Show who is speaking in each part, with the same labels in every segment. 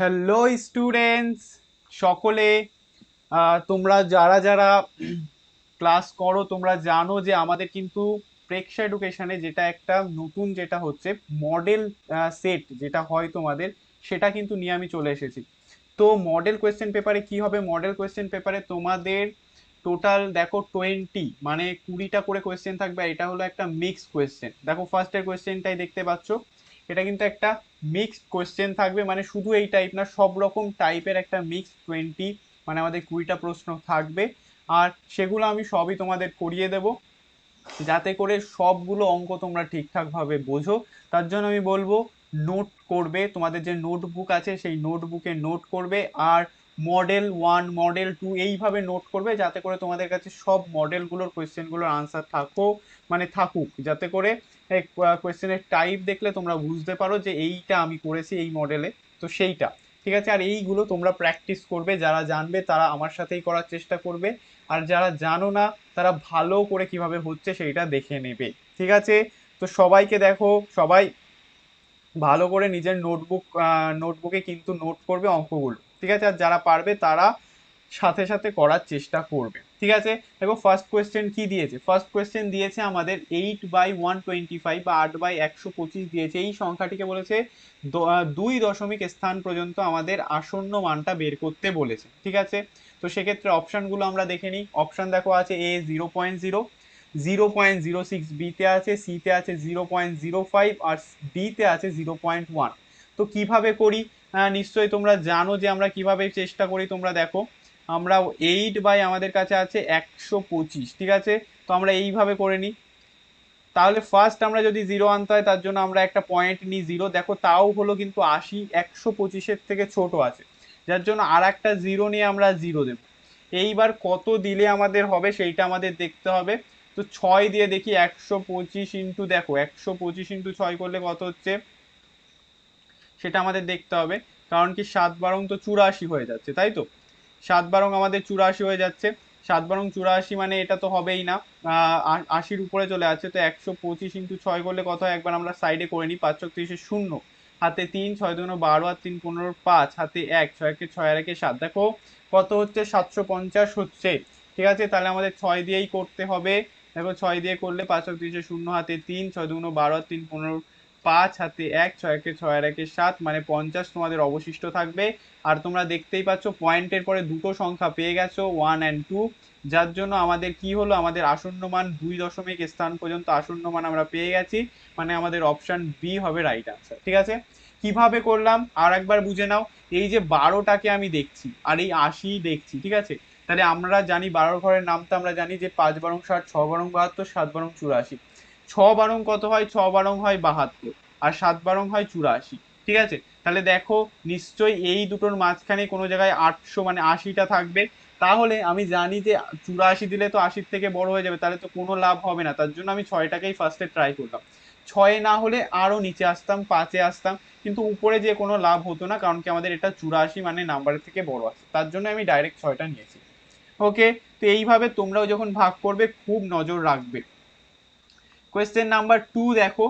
Speaker 1: hello students সকলে তোমরা যারা যারা ক্লাস করো তোমরা জানো যে আমাদের কিন্তু প্রেক্ষা এডুকেশানে যেটা একটা নতুন যেটা হচ্ছে মডেল সেট যেটা হয় তোমাদের সেটা কিন্তু নিয়ে আমি চলে এসেছি তো মডেল কোয়েশ্চেন পেপারে কি হবে মডেল কোয়েশ্চেন পেপারে তোমাদের টোটাল দেখো টোয়েন্টি মানে কুড়িটা করে কোয়েশ্চেন থাকবে এটা হলো একটা মিক্স কোয়েশ্চেন দেখো ফার্স্টের কোয়েশ্চেনটাই দেখতে পাচ্ছ এটা কিন্তু একটা মিক্সড কোয়েশ্চেন থাকবে মানে শুধু এই টাইপ না সব রকম টাইপের একটা মিক্সড টোয়েন্টি মানে আমাদের কুড়িটা প্রশ্ন থাকবে আর সেগুলো আমি সবই তোমাদের করিয়ে দেব যাতে করে সবগুলো অঙ্ক তোমরা ঠিকঠাকভাবে বোঝো তার জন্য আমি বলবো নোট করবে তোমাদের যে নোটবুক আছে সেই নোটবুকে নোট করবে আর মডেল ওয়ান মডেল টু এইভাবে নোট করবে যাতে করে তোমাদের কাছে সব মডেলগুলোর কোয়েশ্চেনগুলোর আনসার থাকো মানে থাকুক যাতে করে কোয়েশ্চেনের টাইপ দেখলে তোমরা বুঝতে পারো যে এইটা আমি করেছি এই মডেলে তো সেইটা ঠিক আছে আর এইগুলো তোমরা প্র্যাকটিস করবে যারা জানবে তারা আমার সাথেই করার চেষ্টা করবে আর যারা জানো না তারা ভালো করে কিভাবে হচ্ছে সেইটা দেখে নেবে ঠিক আছে তো সবাইকে দেখো সবাই ভালো করে নিজের নোটবুক নোটবুকে কিন্তু নোট করবে অঙ্কগুলো ঠিক আছে আর যারা পারবে তারা সাথে সাথে করার চেষ্টা করবে ঠিক আছে দেখো ফার্স্ট কোয়েশ্চেন কি দিয়েছে ফার্স্ট কোয়েশ্চেন দিয়েছে আমাদের eight by one twenty five বা আট বাই একশো পঁচিশ দিয়েছে এই সংখ্যাটিকে বলেছে দুই দশমিক স্থান পর্যন্ত আমাদের আসন্ন মানটা বের করতে বলেছে ঠিক আছে তো সেক্ষেত্রে অপশানগুলো আমরা দেখে নিই অপশান দেখো আছে A zero point zero zero point zero six বিতে আছে সিতে আছে জিরো পয়েন্ট জিরো ফাইভ আর ডিতে আছে জিরো পয়েন্ট ওয়ান তো কীভাবে করি হ্যাঁ, নিশ্চয়ই তোমরা জানো যে আমরা কিভাবে চেষ্টা করি তোমরা দেখো আমরা এইট বাই আমাদের কাছে আছে একশো পঁচিশ ঠিক আছে তো আমরা এইভাবে করে নিই তাহলে ফার্স্ট আমরা যদি জিরো আনতে হয় তার জন্য আমরা একটা পয়েন্ট নিই জিরো দেখো তাও হলো কিন্তু আশি একশো পঁচিশের থেকে ছোট আছে যার জন্য আর একটা জিরো নিয়ে আমরা জিরো দেব এইবার কত দিলে আমাদের হবে সেইটা আমাদের দেখতে হবে তো ছয় দিয়ে দেখি একশো পঁচিশ ইন্টু দেখো একশো পঁচিশ ইন্টু ছয় করলে কত হচ্ছে সেটা আমাদের দেখতে হবে কারণ কি সাত বারং তো চুরাশি হয়ে যাচ্ছে তাই তো সাত বারং আমাদের চুরাশি হয়ে যাচ্ছে সাত বারং চুরাশি মানে এটা তো হবেই না আশির উপরে চলে আছে তো একশো পঁচিশ ইন্টু ছয় করলে কথা একবার আমরা সাইডে করে নিই ছক তিরিশে শূন্য হাতে তিন ছয় দুগুণ বারো আর তিন পনেরো পাঁচ হাতে এক ছয় একে ছয় আর একে সাত দেখো কত হচ্ছে সাতশো পঞ্চাশ হচ্ছে ঠিক আছে তাহলে আমাদের ছয় দিয়েই করতে হবে দেখো ছয় দিয়ে করলে ছক তিরিশে শূন্য হাতে তিন ছয় দুনো বারো আর তিন পনেরো পাঁচ হাতে এক ছয় ছয়কে ছয় আর একে সাত মানে পঞ্চাশ তোমাদের অবশিষ্ট থাকবে আর তোমরা দেখতেই পাচ্ছ পয়েন্টের পরে দুটো সংখ্যা পেয়ে গেছো ওয়ান অ্যান্ড টু যার জন্য আমাদের কি হলো আমাদের আসন্ন মান দুই দশমিক স্থান পর্যন্ত আসন্ন মান আমরা পেয়ে গেছি মানে আমাদের অপশান বি হবে রাইট আনসার ঠিক আছে কিভাবে করলাম আর একবার বুঝে নাও এই যে বারোটাকে আমি দেখছি আর এই আশি দেখছি ঠিক আছে তাহলে আমরা জানি বারোর ঘরের নাম তো আমরা জানি যে পাঁচ বারং ষাট ছ বরং বাহাত্তর সাত বারং চুরাশি ছ বারং কত হয় ছ বারং হয় বাহাত্তর আর সাত বারং হয় চুরাশি ঠিক আছে তাহলে দেখো নিশ্চয়ই এই দুটোর মাঝখানে কোনো জায়গায় আটশো মানে আশিটা থাকবে তাহলে আমি জানি যে চুরাশি দিলে তো আশির থেকে বড় হয়ে যাবে তাহলে তো কোনো লাভ হবে না তার জন্য আমি ছয়টাকেই ফার্স্টে ট্রাই করলাম ছয়ে না হলে আরও নিচে আসতাম পাঁচে আসতাম কিন্তু উপরে যে কোনো লাভ হতো না কারণ কি আমাদের এটা চুরাশি মানে নাম্বারের থেকে বড় আছে তার জন্য আমি ডাইরেক্ট ছয়টা নিয়েছি ওকে তো এইভাবে তোমরাও যখন ভাগ করবে খুব নজর রাখবে কোয়েশ্চেন নাম্বার টু দেখো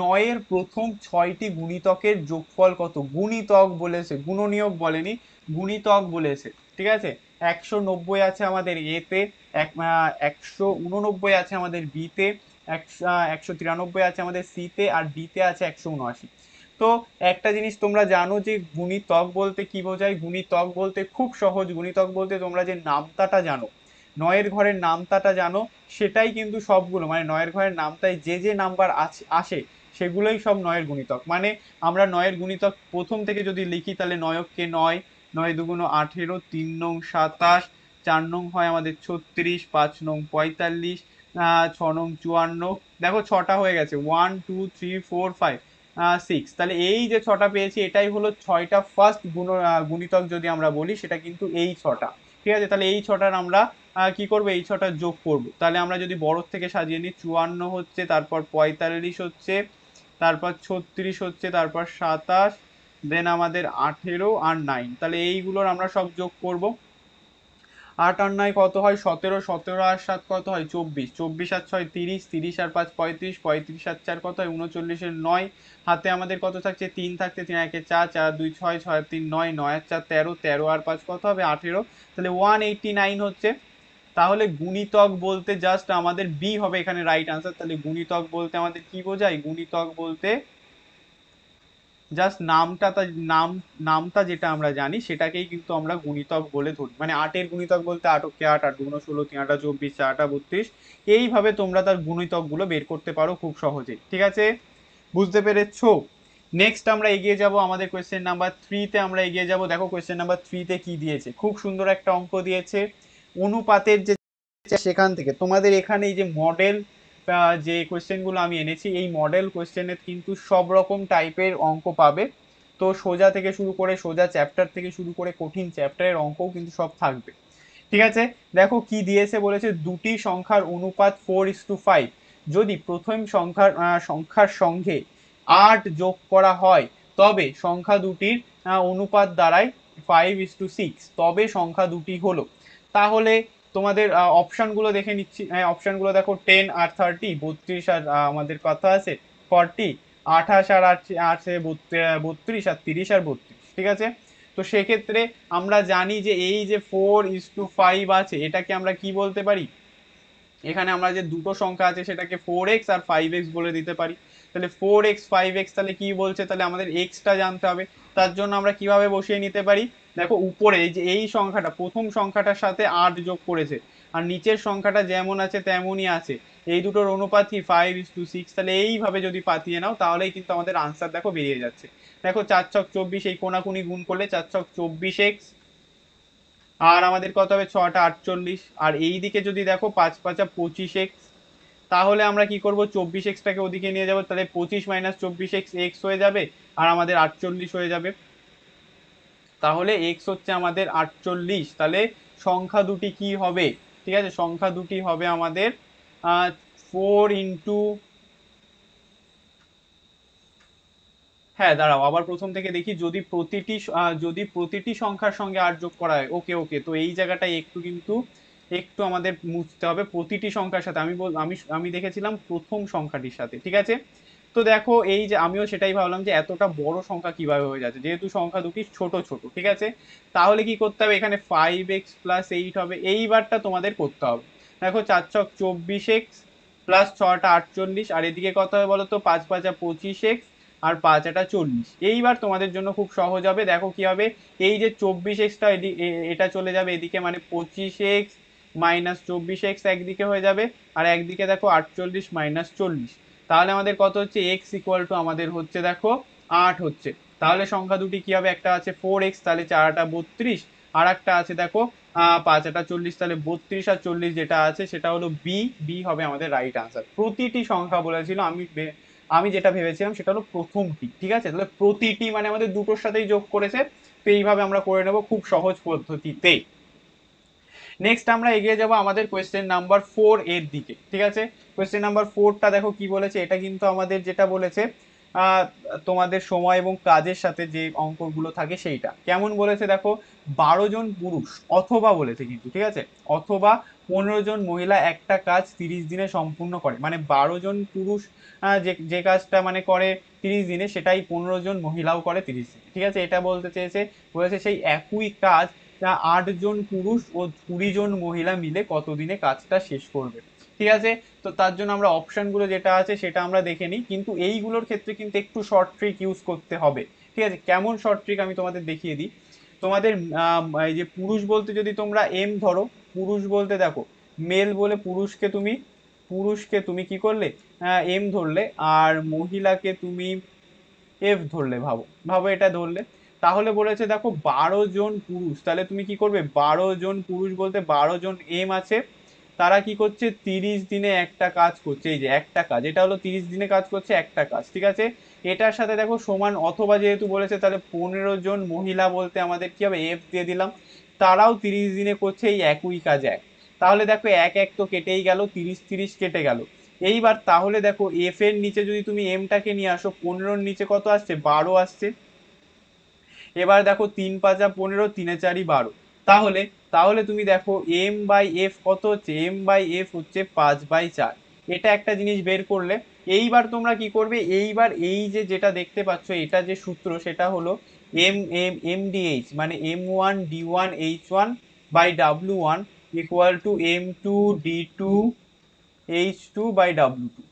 Speaker 1: নয়ের প্রথম ছয়টি গুণিতকের যোগফল কত গুণিতক বলেছে গুণনিয়োগ বলেনি গুণিতক বলেছে ঠিক আছে একশো নব্বই আছে আমাদের এতে এক একশো উননব্বই আছে আমাদের বিতে একশো একশো তিরানব্বই আছে আমাদের সিতে আর ডিতে আছে একশো উনআশি তো একটা জিনিস তোমরা জানো যে গুণিতক বলতে কি বোঝায় গুণিতক বলতে খুব সহজ গুণিতক বলতে তোমরা যে নামতাটা জানো নয়ের ঘরের নামতাটা জানো সেটাই কিন্তু সবগুলো মানে নয়ের ঘরের নামতায় যে যে নাম্বার আসে সেগুলোই সব নয়ের গুণিতক মানে আমরা নয়ের গুণিতক প্রথম থেকে যদি লিখি তাহলে নয়ককে নয় নয় দুগুণ আঠেরো তিন নং সাতাশ চার নং হয় আমাদের ছত্রিশ পাঁচ নং পঁয়তাল্লিশ ছ নং চুয়ান্ন দেখো ছটা হয়ে গেছে one two three four five six তাহলে এই যে ছটা পেয়েছি এটাই হলো ছয়টা ফার্স্ট গুণ গুণিতক যদি আমরা বলি সেটা কিন্তু এই ছটা ঠিক আছে তাহলে এই ছটার আমরা কি করবে এই ছটা যোগ করব তাহলে আমরা যদি বড় থেকে সাজিয়ে নিই চুয়ান্ন হচ্ছে তারপর পঁয়তাল্লিশ হচ্ছে তারপর ছত্রিশ হচ্ছে তারপর সাতাশ দেন আমাদের আঠেরো আর নাইন তাহলে এইগুলোর আমরা সব যোগ করব আট আর নয় কত হয় সতেরো সতেরো আর সাত কত হয় চব্বিশ চব্বিশ আর ছয় তিরিশ তিরিশ আর পাঁচ পঁয়ত্রিশ পঁয়ত্রিশ আর চার কত হয় উনচল্লিশের নয় হাতে আমাদের কত থাকছে তিন থাকছে তিন একে চার চার দুই ছয় ছয় তিন নয় নয় আর চার তেরো তেরো আর পাঁচ কত হবে আঠেরো তাহলে ওয়ান এইটটি নাইন হচ্ছে তাহলে গুণিতক বলতে জাস্ট আমাদের বি হবে এখানে রাইট আনসার তাহলে গুণিতক বলতে আমাদের কি বোঝায় গুণিতক বলতে জাস্ট নামটা তা নাম নামটা যেটা আমরা জানি সেটাকেই কিন্তু আমরা গুণিতক বলে ধরি মানে আটের গুণিতক বলতে আটকে আট আট গুণ ষোলো তিন আটা চব্বিশ চার আটা বত্রিশ এইভাবে তোমরা তার গুণিতকগুলো বের করতে পারো খুব সহজে ঠিক আছে বুঝতে পেরেছ নেক্সট আমরা এগিয়ে যাব আমাদের কোয়েশ্চেন নাম্বার থ্রিতে আমরা এগিয়ে যাব দেখো কোয়েশ্চেন নাম্বার থ্রিতে কি দিয়েছে খুব সুন্দর একটা অঙ্ক দিয়েছে অনুপাতের যে সেখান থেকে তোমাদের এখানে এই যে মডেল যে কোয়েশ্চেনগুলো আমি এনেছি এই মডেল কোয়েশ্চেনে কিন্তু সব রকম টাইপের অঙ্ক পাবে তো সোজা থেকে শুরু করে সোজা চ্যাপ্টার থেকে শুরু করে কঠিন চ্যাপ্টারের অঙ্কও কিন্তু সব থাকবে ঠিক আছে দেখো কি দিয়েছে বলেছে দুটি সংখ্যার অনুপাত ফোর ইস টু ফাইভ যদি প্রথম সংখ্যার সংখ্যার সঙ্গে আট যোগ করা হয় তবে সংখ্যা দুটির অনুপাত দ্বারাই ফাইভ ইস টু সিক্স তবে সংখ্যা দুটি হলো তাহলে তোমাদের অপশানগুলো দেখে নিচ্ছি হ্যাঁ অপশানগুলো দেখো টেন আর থার্টি বত্রিশ আর আমাদের কথা আছে ফর্টি আঠাশ আর আছে বত্রিশ আর তিরিশ আর বত্রিশ ঠিক আছে তো সেক্ষেত্রে আমরা জানি যে এই যে ফোর ইস টু ফাইভ আছে এটাকে আমরা কি বলতে পারি এখানে আমরা যে দুটো সংখ্যা আছে সেটাকে ফোর এক্স আর ফাইভ এক্স বলে দিতে পারি তাহলে ফোর এক্স ফাইভ এক্স তাহলে কি বলছে তাহলে আমাদের এক্সটা জানতে হবে তার জন্য আমরা কিভাবে বসিয়ে নিতে পারি দেখো উপরে এই যে এই সংখ্যাটা প্রথম সংখ্যাটার সাথে আট যোগ করেছে আর নিচের সংখ্যাটা যেমন আছে তেমনই আছে এই দুটোর অনুপাত কি ফাইভ ইস টু সিক্স তাহলে এইভাবে যদি পাতিয়ে নাও তাহলেই কিন্তু আমাদের আনসার দেখো বেরিয়ে যাচ্ছে দেখো চার ছক চব্বিশ এই কোনাকুনি গুণ করলে চার ছক চব্বিশ এক্স আর আমাদের কত হবে ছটা আটচল্লিশ আর এই দিকে যদি দেখো পাঁচ পাঁচা পঁচিশ এক্স তাহলে আমরা কি করব চব্বিশ এক্সটাকে ওদিকে নিয়ে যাবো তাহলে পঁচিশ মাইনাস চব্বিশ এক্স এক্স হয়ে যাবে আর আমাদের আটচল্লিশ হয়ে যাবে তাহলে এক্স হচ্ছে আমাদের আটচল্লিশ তাহলে সংখ্যা দুটি কি হবে ঠিক আছে সংখ্যা দুটি হবে আমাদের ফোর ইন্টু হ্যাঁ দাঁড়াও আবার প্রথম থেকে দেখি যদি প্রতিটি যদি প্রতিটি সংখ্যার সঙ্গে আট যোগ করা হয় ওকে ওকে তো এই জায়গাটায় একটু কিন্তু একটু আমাদের মুছতে হবে প্রতিটি সংখ্যার সাথে আমি আমি আমি দেখেছিলাম প্রথম সংখ্যাটির সাথে ঠিক আছে তো দেখো এই যে আমিও সেটাই ভাবলাম যে এতটা বড় সংখ্যা কিভাবে হয়ে যাচ্ছে যেহেতু সংখ্যা দুটি ছোট ছোট ঠিক আছে তাহলে কি করতে হবে এখানে ফাইভ এক্স প্লাস এইট হবে এইবারটা তোমাদের করতে হবে দেখো চার ছক চব্বিশ এক্স প্লাস ছটা আটচল্লিশ আর এদিকে কত হবে বলো তো পাঁচ পাঁচা পঁচিশ এক্স আর পাঁচ আটা চল্লিশ এইবার তোমাদের জন্য খুব সহজ হবে দেখো কি হবে এই যে চব্বিশ এক্সটা এটা চলে যাবে এদিকে মানে পঁচিশ এক্স মাইনাস চব্বিশ এক্স একদিকে হয়ে যাবে আর একদিকে দেখো আটচল্লিশ মাইনাস চল্লিশ তাহলে আমাদের কত হচ্ছে এক্স ইকুয়াল টু আমাদের হচ্ছে দেখো আট হচ্ছে তাহলে সংখ্যা দুটি কি হবে একটা আছে ফোর এক্স তাহলে চারটা বত্রিশ আর একটা আছে দেখো পাঁচ আটা চল্লিশ তাহলে বত্রিশ আর চল্লিশ যেটা আছে সেটা হলো বি বি হবে আমাদের রাইট আনসার প্রতিটি সংখ্যা বলেছিল আমি আমি যেটা ভেবেছিলাম সেটা হলো প্রথমটি ঠিক আছে তাহলে প্রতিটি মানে আমাদের দুটোর সাথেই যোগ করেছে তো এইভাবে আমরা করে নেব খুব সহজ পদ্ধতিতে নেক্সট আমরা এগিয়ে যাব আমাদের কোয়েশ্চেন নাম্বার ফোর এর দিকে ঠিক আছে কোয়েশ্চেন নাম্বার ফোরটা দেখো কি বলেছে এটা কিন্তু আমাদের যেটা বলেছে তোমাদের সময় এবং কাজের সাথে যে অঙ্কগুলো থাকে সেইটা কেমন বলেছে দেখো বারো জন পুরুষ অথবা বলেছে কিন্তু ঠিক আছে অথবা পনেরো জন মহিলা একটা কাজ তিরিশ দিনে সম্পূর্ণ করে মানে বারো জন পুরুষ যে যে কাজটা মানে করে তিরিশ দিনে সেটাই পনেরো জন মহিলাও করে তিরিশ দিনে ঠিক আছে এটা বলতে চেয়েছে বলেছে সেই একই কাজ তা আটজন পুরুষ ও কুড়ি জন মহিলা মিলে কতদিনে কাজটা শেষ করবে ঠিক আছে তো তার জন্য আমরা অপশানগুলো যেটা আছে সেটা আমরা দেখে নিই কিন্তু এইগুলোর ক্ষেত্রে কিন্তু একটু শর্ট ট্রিক ইউজ করতে হবে ঠিক আছে কেমন শর্ট ট্রিক আমি তোমাদের দেখিয়ে দিই তোমাদের এই যে পুরুষ বলতে যদি তোমরা এম ধরো পুরুষ বলতে দেখো মেল বলে পুরুষকে তুমি পুরুষকে তুমি কি করলে এম ধরলে আর মহিলাকে তুমি এফ ধরলে ভাবো ভাবো এটা ধরলে তাহলে বলেছে দেখো বারো জন পুরুষ তাহলে তুমি কি করবে বারো জন পুরুষ বলতে বারো জন এম আছে তারা কি করছে তিরিশ দিনে একটা কাজ করছে এই যে একটা কাজ এটা হলো তিরিশ দিনে কাজ করছে একটা কাজ ঠিক আছে এটার সাথে দেখো সমান অথবা যেহেতু বলেছে তাহলে পনেরো জন মহিলা বলতে আমাদের কী হবে এফ দিয়ে দিলাম তারাও তিরিশ দিনে করছে এই একই কাজ এক তাহলে দেখো এক এক তো কেটেই গেল তিরিশ তিরিশ কেটে গেল এইবার তাহলে দেখো এফ এর নিচে যদি তুমি এমটাকে নিয়ে আসো পনেরোর নিচে কত আসছে বারো আসছে এবার দেখো তিন পাঁচা পনেরো তিনে চারি বারো তাহলে তাহলে তুমি দেখো এম বাই এফ কত হচ্ছে এম বাই এফ হচ্ছে পাঁচ বাই চার এটা একটা জিনিস বের করলে এইবার তোমরা কি করবে এইবার এই যে যেটা দেখতে পাচ্ছ এটা যে সূত্র সেটা হলো এম এম এম ডিএইচ মানে M one D one H one by W one equal to M two D two H two by W two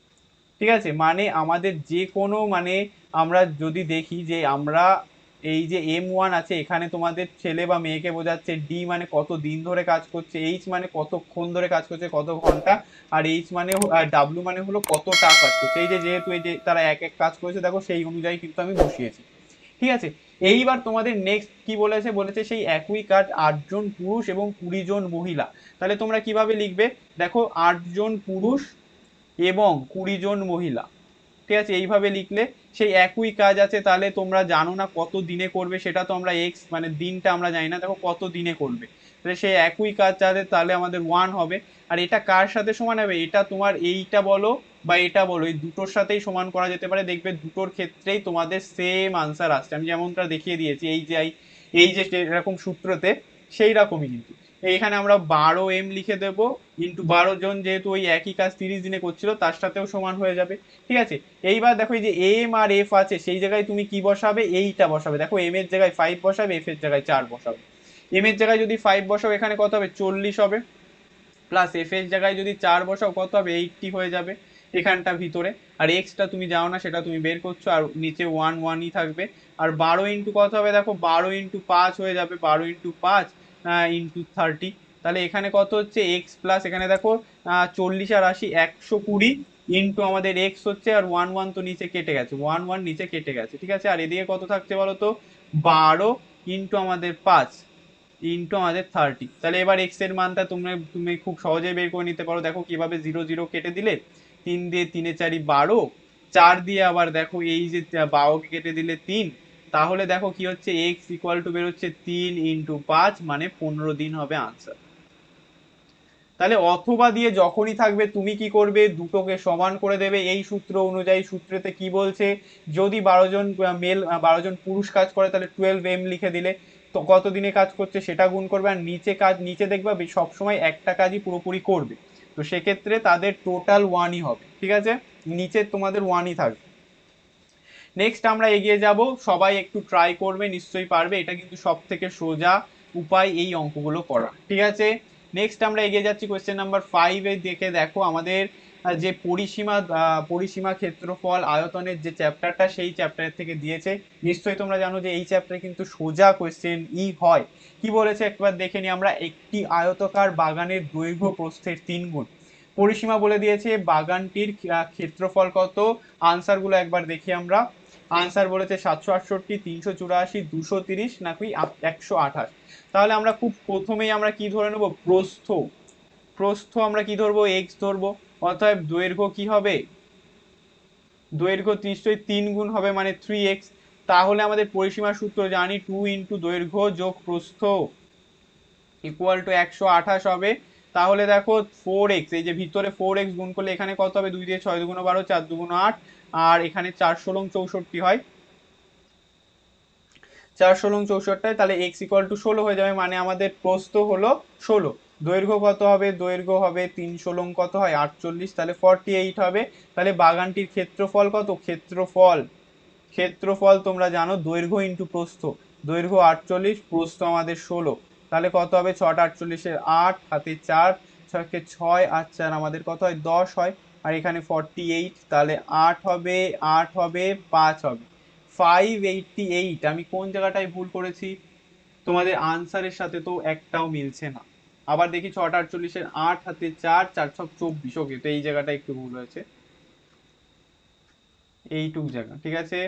Speaker 1: ঠিক আছে মানে আমাদের যে কোনো মানে আমরা যদি দেখি যে আমরা এই যে এম ওয়ান আছে এখানে তোমাদের ছেলে বা মেয়েকে বোঝাচ্ছে ডি মানে কত দিন ধরে কাজ করছে এইচ মানে কতক্ষণ ধরে কাজ করছে কত ঘন্টা আর এইচ মানে ডাব্লু মানে হলো কত কাজ করছে এই যে যেহেতু এই যে তারা এক এক কাজ করেছে দেখো সেই অনুযায়ী কিন্তু আমি বসিয়েছি ঠিক আছে এইবার তোমাদের নেক্সট কি বলেছে বলেছে সেই একই কাজ আটজন পুরুষ এবং কুড়ি জন মহিলা তাহলে তোমরা কিভাবে লিখবে দেখো আটজন পুরুষ এবং কুড়ি জন মহিলা ঠিক আছে এইভাবে লিখলে সেই একই কাজ আছে তাহলে তোমরা জানো না কত দিনে করবে সেটা তো আমরা এক্স মানে দিনটা আমরা জানি না দেখো কত দিনে করবে তাহলে সেই একই কাজ যাতে তাহলে আমাদের ওয়ান হবে আর এটা কার সাথে সমান হবে এটা তোমার এইটা বলো বা এটা বলো এই দুটোর সাথেই সমান করা যেতে পারে দেখবে দুটোর ক্ষেত্রেই তোমাদের সেম আনসার আসছে আমি যেমনটা দেখিয়ে দিয়েছি এই যে এই যে এরকম সূত্রতে সেই রকমই কিন্তু এইখানে আমরা বারো এম লিখে দেবো ইন্টু বারো জন যেহেতু ওই একই কাজ তিরিশ দিনে করছিল তার সাথেও সমান হয়ে যাবে ঠিক আছে এইবার দেখো এই যে এম আর এফ আছে সেই জায়গায় তুমি কি বসাবে এইটা বসাবে দেখো এম এর জায়গায় ফাইভ বসাবে এফ এর জায়গায় চার বসাবে এম এর জায়গায় যদি ফাইভ বসাও এখানে কত হবে চল্লিশ হবে প্লাস এফ এর জায়গায় যদি চার বসাও কত হবে এইটটি হয়ে যাবে এখানটা ভিতরে আর এক্সটা তুমি যাও না সেটা তুমি বের করছো আর নিচে ওয়ান ওয়ানই থাকবে আর বারো ইন্টু কত হবে দেখো বারো ইন্টু পাঁচ হয়ে যাবে বারো ইন্টু পাঁচ ইন্টু থার্টি তাহলে এখানে কত হচ্ছে এক্স প্লাস এখানে দেখো চল্লিশ আর আশি একশো কুড়ি ইন্টু আমাদের এক্স হচ্ছে আর ওয়ান ওয়ান তো নিচে কেটে গেছে ওয়ান ওয়ান নিচে কেটে গেছে ঠিক আছে আর এদিকে কত থাকছে বলো তো বারো ইন্টু আমাদের পাঁচ ইন্টু আমাদের থার্টি তাহলে এবার এক্স এর মানটা তুমি তুমি খুব সহজেই বের করে নিতে পারো দেখো কিভাবে জিরো জিরো কেটে দিলে তিন দিয়ে তিনে চারি বারো চার দিয়ে আবার দেখো এই যে বারোকে কেটে দিলে তিন তাহলে দেখো কি হচ্ছে এক্স ইকুয়াল টু বেরোচ্ছে তিন ইন্টু পাঁচ মানে পনেরো দিন হবে আনসার তাহলে অথবা দিয়ে যখনই থাকবে তুমি কি করবে দুটোকে সমান করে দেবে এই সূত্র অনুযায়ী সূত্রেতে কি বলছে যদি বারো জন মেল বারো জন পুরুষ কাজ করে তাহলে টুয়েলভ এম লিখে দিলে তো কত দিনে কাজ করছে সেটা গুণ করবে আর নিচে কাজ নিচে দেখবে সবসময় একটা কাজই পুরোপুরি করবে তো সেক্ষেত্রে তাদের টোটাল ওয়ানই হবে ঠিক আছে নিচে তোমাদের ওয়ানই থাকবে নেক্সট আমরা এগিয়ে যাব সবাই একটু ট্রাই করবে নিশ্চয়ই পারবে এটা কিন্তু সব থেকে সোজা উপায় এই অঙ্কগুলো করা ঠিক আছে নেক্সট আমরা এগিয়ে যাচ্ছি কোয়েশ্চেন নাম্বার ফাইভে দেখে দেখো আমাদের যে পরিসীমা পরিসীমা ক্ষেত্রফল আয়তনের যে চ্যাপ্টারটা সেই চ্যাপ্টারের থেকে দিয়েছে নিশ্চয়ই তোমরা জানো যে এই চ্যাপ্টারে কিন্তু সোজা কোয়েশ্চেন ই হয় কি বলেছে একবার দেখে নিই আমরা একটি আয়তকার বাগানের দৈর্ঘ্য প্রস্থের তিন গুণ পরিসীমা বলে দিয়েছে বাগানটির ক্ষেত্রফল কত আনসারগুলো একবার দেখি আমরা আনসার বলেছে সাতশো আটষট্টি তিনশো চুরাশি দুশো তিরিশ নাকি একশো আঠাশ তাহলে আমরা খুব প্রথমেই আমরা কি ধরে নেব প্রস্থ প্রস্থ আমরা কি ধরবো এক্স ধরবো অতএব দৈর্ঘ্য কি হবে দৈর্ঘ্য নিশ্চয়ই তিন গুণ হবে মানে থ্রি এক্স তাহলে আমাদের পরিসীমার সূত্র জানি টু ইন্টু দৈর্ঘ্য যোগ প্রস্থ ইকুয়াল টু একশো আঠাশ হবে তাহলে দেখো ফোর এক্স এই যে ভিতরে ফোর এক্স গুণ করলে এখানে কত হবে দুই দিয়ে ছয় দুগুণ বারো চার দুগুণ আট আর এখানে চার ষোলং চৌষট্টি হয় চার ষোলং চৌষট্টি তাহলে এক্স ইকুয়াল টু ষোলো হয়ে যাবে মানে আমাদের প্রস্ত হলো ষোলো দৈর্ঘ্য কত হবে দৈর্ঘ্য হবে তিন ষোলং কত হয় আটচল্লিশ তাহলে ফর্টি এইট হবে তাহলে বাগানটির ক্ষেত্রফল কত ক্ষেত্রফল ক্ষেত্রফল তোমরা জানো দৈর্ঘ্য ইন্টু প্রস্থ দৈর্ঘ্য আটচল্লিশ প্রস্থ আমাদের ষোলো তাহলে কত হবে ছটা আটচল্লিশের আট হাতে চার ছয় ছয় আর চার আমাদের কত হয় দশ হয় আর এখানে ফর্টি এইট তাহলে আট হবে আট হবে পাঁচ হবে ফাইভ এইটটি এইট আমি কোন জায়গাটায় ভুল করেছি তোমাদের আনসারের সাথে তো একটাও মিলছে না আবার দেখি ছটা আটচল্লিশের আট হাতে চার চার ছ চব্বিশ ওকে তো এই জায়গাটা একটু ভুল হয়েছে এইটুক জায়গা ঠিক আছে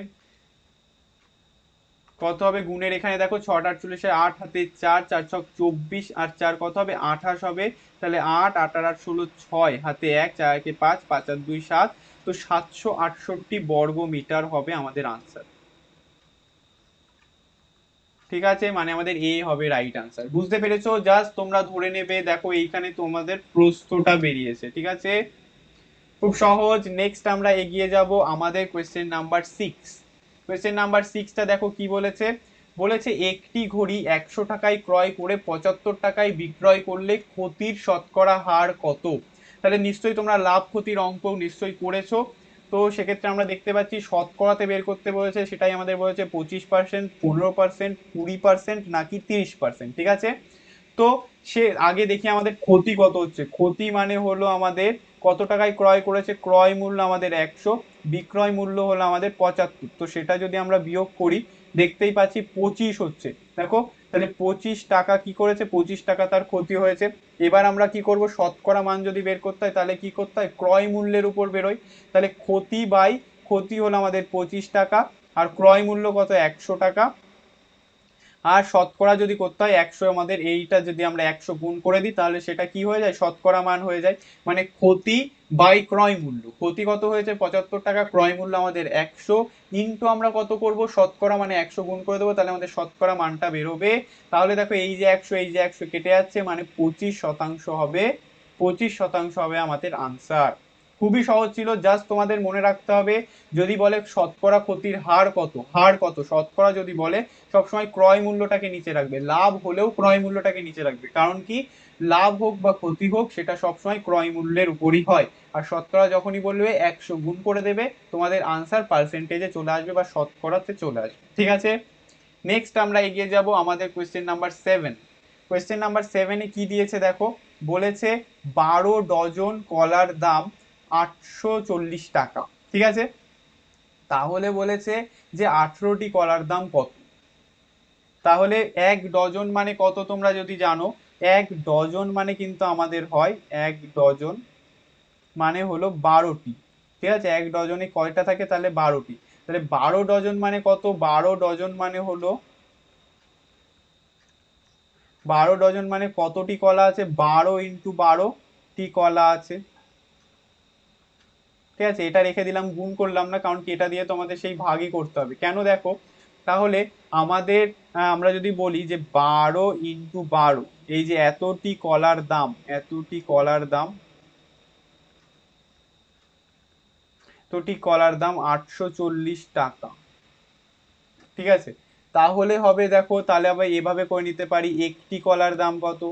Speaker 1: কত হবে গুণের এখানে দেখো ছট আটচল্লিশে আট হাতে চার চার ছক চব্বিশ আর চার কত হবে আঠাশ হবে তাহলে আট আট আর আট ষোলো ছয় হাতে এক চার একে পাঁচ পাঁচ আর দুই সাত তো সাতশো আটষট্টি বর্গ মিটার হবে আমাদের আনসার ঠিক আছে মানে আমাদের এ হবে রাইট আনসার বুঝতে পেরেছো জাস্ট তোমরা ধরে নেবে দেখো এইখানে তোমাদের প্রস্তটা বেরিয়েছে ঠিক আছে খুব সহজ নেক্সট আমরা এগিয়ে যাব আমাদের question number six question number সিক্সটা দেখো কি বলেছে বলেছে একটি ঘড়ি একশো টাকায় ক্রয় করে পঁচাত্তর টাকায় বিক্রয় করলে ক্ষতির শতকরা হার কত তাহলে নিশ্চয়ই তোমরা লাভ ক্ষতির অঙ্ক নিশ্চয়ই করেছো তো সেক্ষেত্রে আমরা দেখতে পাচ্ছি শতকরাতে বের করতে বলেছে সেটাই আমাদের বলেছে পঁচিশ পার্সেন্ট পনেরো পার্সেন্ট কুড়ি পার্সেন্ট নাকি তিরিশ পার্সেন্ট ঠিক আছে তো সে আগে দেখি আমাদের ক্ষতি কত হচ্ছে ক্ষতি মানে হলো আমাদের কত টাকায় ক্রয় করেছে ক্রয় মূল্য আমাদের একশো বিক্রয় মূল্য হলো আমাদের পঁচাত্তর তো সেটা যদি আমরা বিয়োগ করি দেখতেই পাচ্ছি পঁচিশ হচ্ছে দেখো তাহলে পঁচিশ টাকা কি করেছে পঁচিশ টাকা তার ক্ষতি হয়েছে এবার আমরা কি করব শতকরা মান যদি বের করতে হয় তাহলে কি করতে হয় ক্রয় মূল্যের উপর বেরোয় তাহলে ক্ষতি বাই ক্ষতি হলো আমাদের পঁচিশ টাকা আর ক্রয় মূল্য কত একশো টাকা আর শতকরা যদি করতে হয় একশো আমাদের এইটা যদি আমরা একশো গুণ করে দিই তাহলে সেটা কি হয়ে যায় শতকরা মান হয়ে যায় মানে ক্ষতি বাই ক্রয় মূল্য ক্ষতি কত হয়েছে পঁচাত্তর টাকা ক্রয় মূল্য আমাদের একশো ইন্টু আমরা কত করব শতকরা মানে একশো গুণ করে দেবো তাহলে আমাদের শতকরা মানটা বেরোবে তাহলে দেখো এই যে একশো এই যে একশো কেটে যাচ্ছে মানে পঁচিশ শতাংশ হবে পঁচিশ শতাংশ হবে আমাদের আনসার খুবই সহজ ছিল জাস্ট তোমাদের মনে রাখতে হবে যদি বলে শতকরা ক্ষতির হার কত হার কত শতকরা যদি বলে সবসময় ক্রয় মূল্যটাকে নিচে রাখবে লাভ হলেও ক্রয় মূল্যটাকে নিচে রাখবে কারণ কি লাভ হোক বা ক্ষতি হোক সেটা সবসময় ক্রয় মূল্যের উপরই হয় আর শতকরা যখনই বলবে একশো গুণ করে দেবে তোমাদের আনসার পার্সেন্টেজে চলে আসবে বা শতকরাতে চলে আসবে ঠিক আছে নেক্সট আমরা এগিয়ে যাব আমাদের question number seven question number সেভেনে কি দিয়েছে দেখো বলেছে বারো ডজন কলার দাম আটশো চল্লিশ টাকা ঠিক আছে তাহলে বলেছে যে আঠেরোটি কলার দাম কত তাহলে এক ডজন মানে কত তোমরা যদি জানো এক ডজন মানে কিন্তু আমাদের হয় এক ডজন মানে হলো বারোটি ঠিক আছে এক ডজনে কয়টা থাকে তাহলে বারোটি তাহলে বারো ডজন মানে কত বারো ডজন মানে হলো বারো ডজন মানে কতটি কলা আছে বারো ইন্টু বারোটি কলা আছে ঠিক আছে এটা রেখে দিলাম গুণ করলাম না কারণ কি এটা দিয়ে তোমাদের সেই ভাগই করতে হবে কেন দেখো তাহলে আমাদের আমরা যদি বলি যে বারো ইন্টু বারো এই যে এতটি কলার দাম এতটি কলার দাম এতটি কলার দাম আটশো চল্লিশ টাকা ঠিক আছে তাহলে হবে দেখো তাহলে আবার এভাবে করে নিতে পারি একটি কলার দাম কত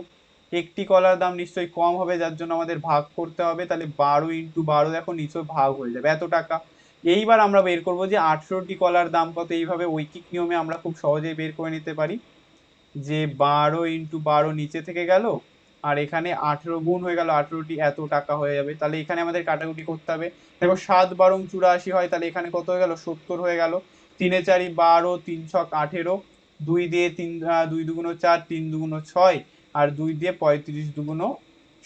Speaker 1: একটি কলার দাম নিশ্চয়ই কম হবে যার জন্য আমাদের ভাগ করতে হবে তাহলে বারো ইন্টু বারো দেখো নিশ্চয়ই ভাগ হয়ে যাবে এত টাকা এইবার আমরা বের করব যে আঠেরোটি কলার দাম কত এইভাবে ঐকিক নিয়মে আমরা খুব সহজেই বের করে নিতে পারি যে বারো ইন্টু বারো নিচে থেকে গেল আর এখানে আঠেরো গুণ হয়ে গেল আঠেরোটি এত টাকা হয়ে যাবে তাহলে এখানে আমাদের কাটাকুটি করতে হবে দেখো সাত বারং চুরাশি হয় তাহলে এখানে কত হয়ে গেল সত্তর হয়ে গেল তিনে চারি বারো তিন ছক আঠেরো দুই দিয়ে তিন দুই দুগুণ চার তিন দুগুণ ছয় আর দুই দিয়ে পঁয়ত্রিশ দুগুণ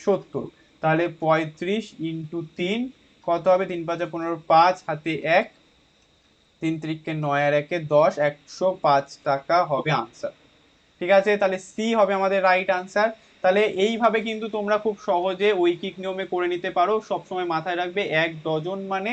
Speaker 1: সত্তর তাহলে পঁয়ত্রিশ ইন্টু তিন কত হবে তিন পাঁচে পনেরো পাঁচ হাতে এক তিন তিরিককে নয় আর একে দশ একশো পাঁচ টাকা হবে আনসার ঠিক আছে তাহলে সি হবে আমাদের রাইট আনসার তাহলে এইভাবে কিন্তু তোমরা খুব সহজে ঐকিক নিয়মে করে নিতে পারো সবসময় মাথায় রাখবে এক ডজন মানে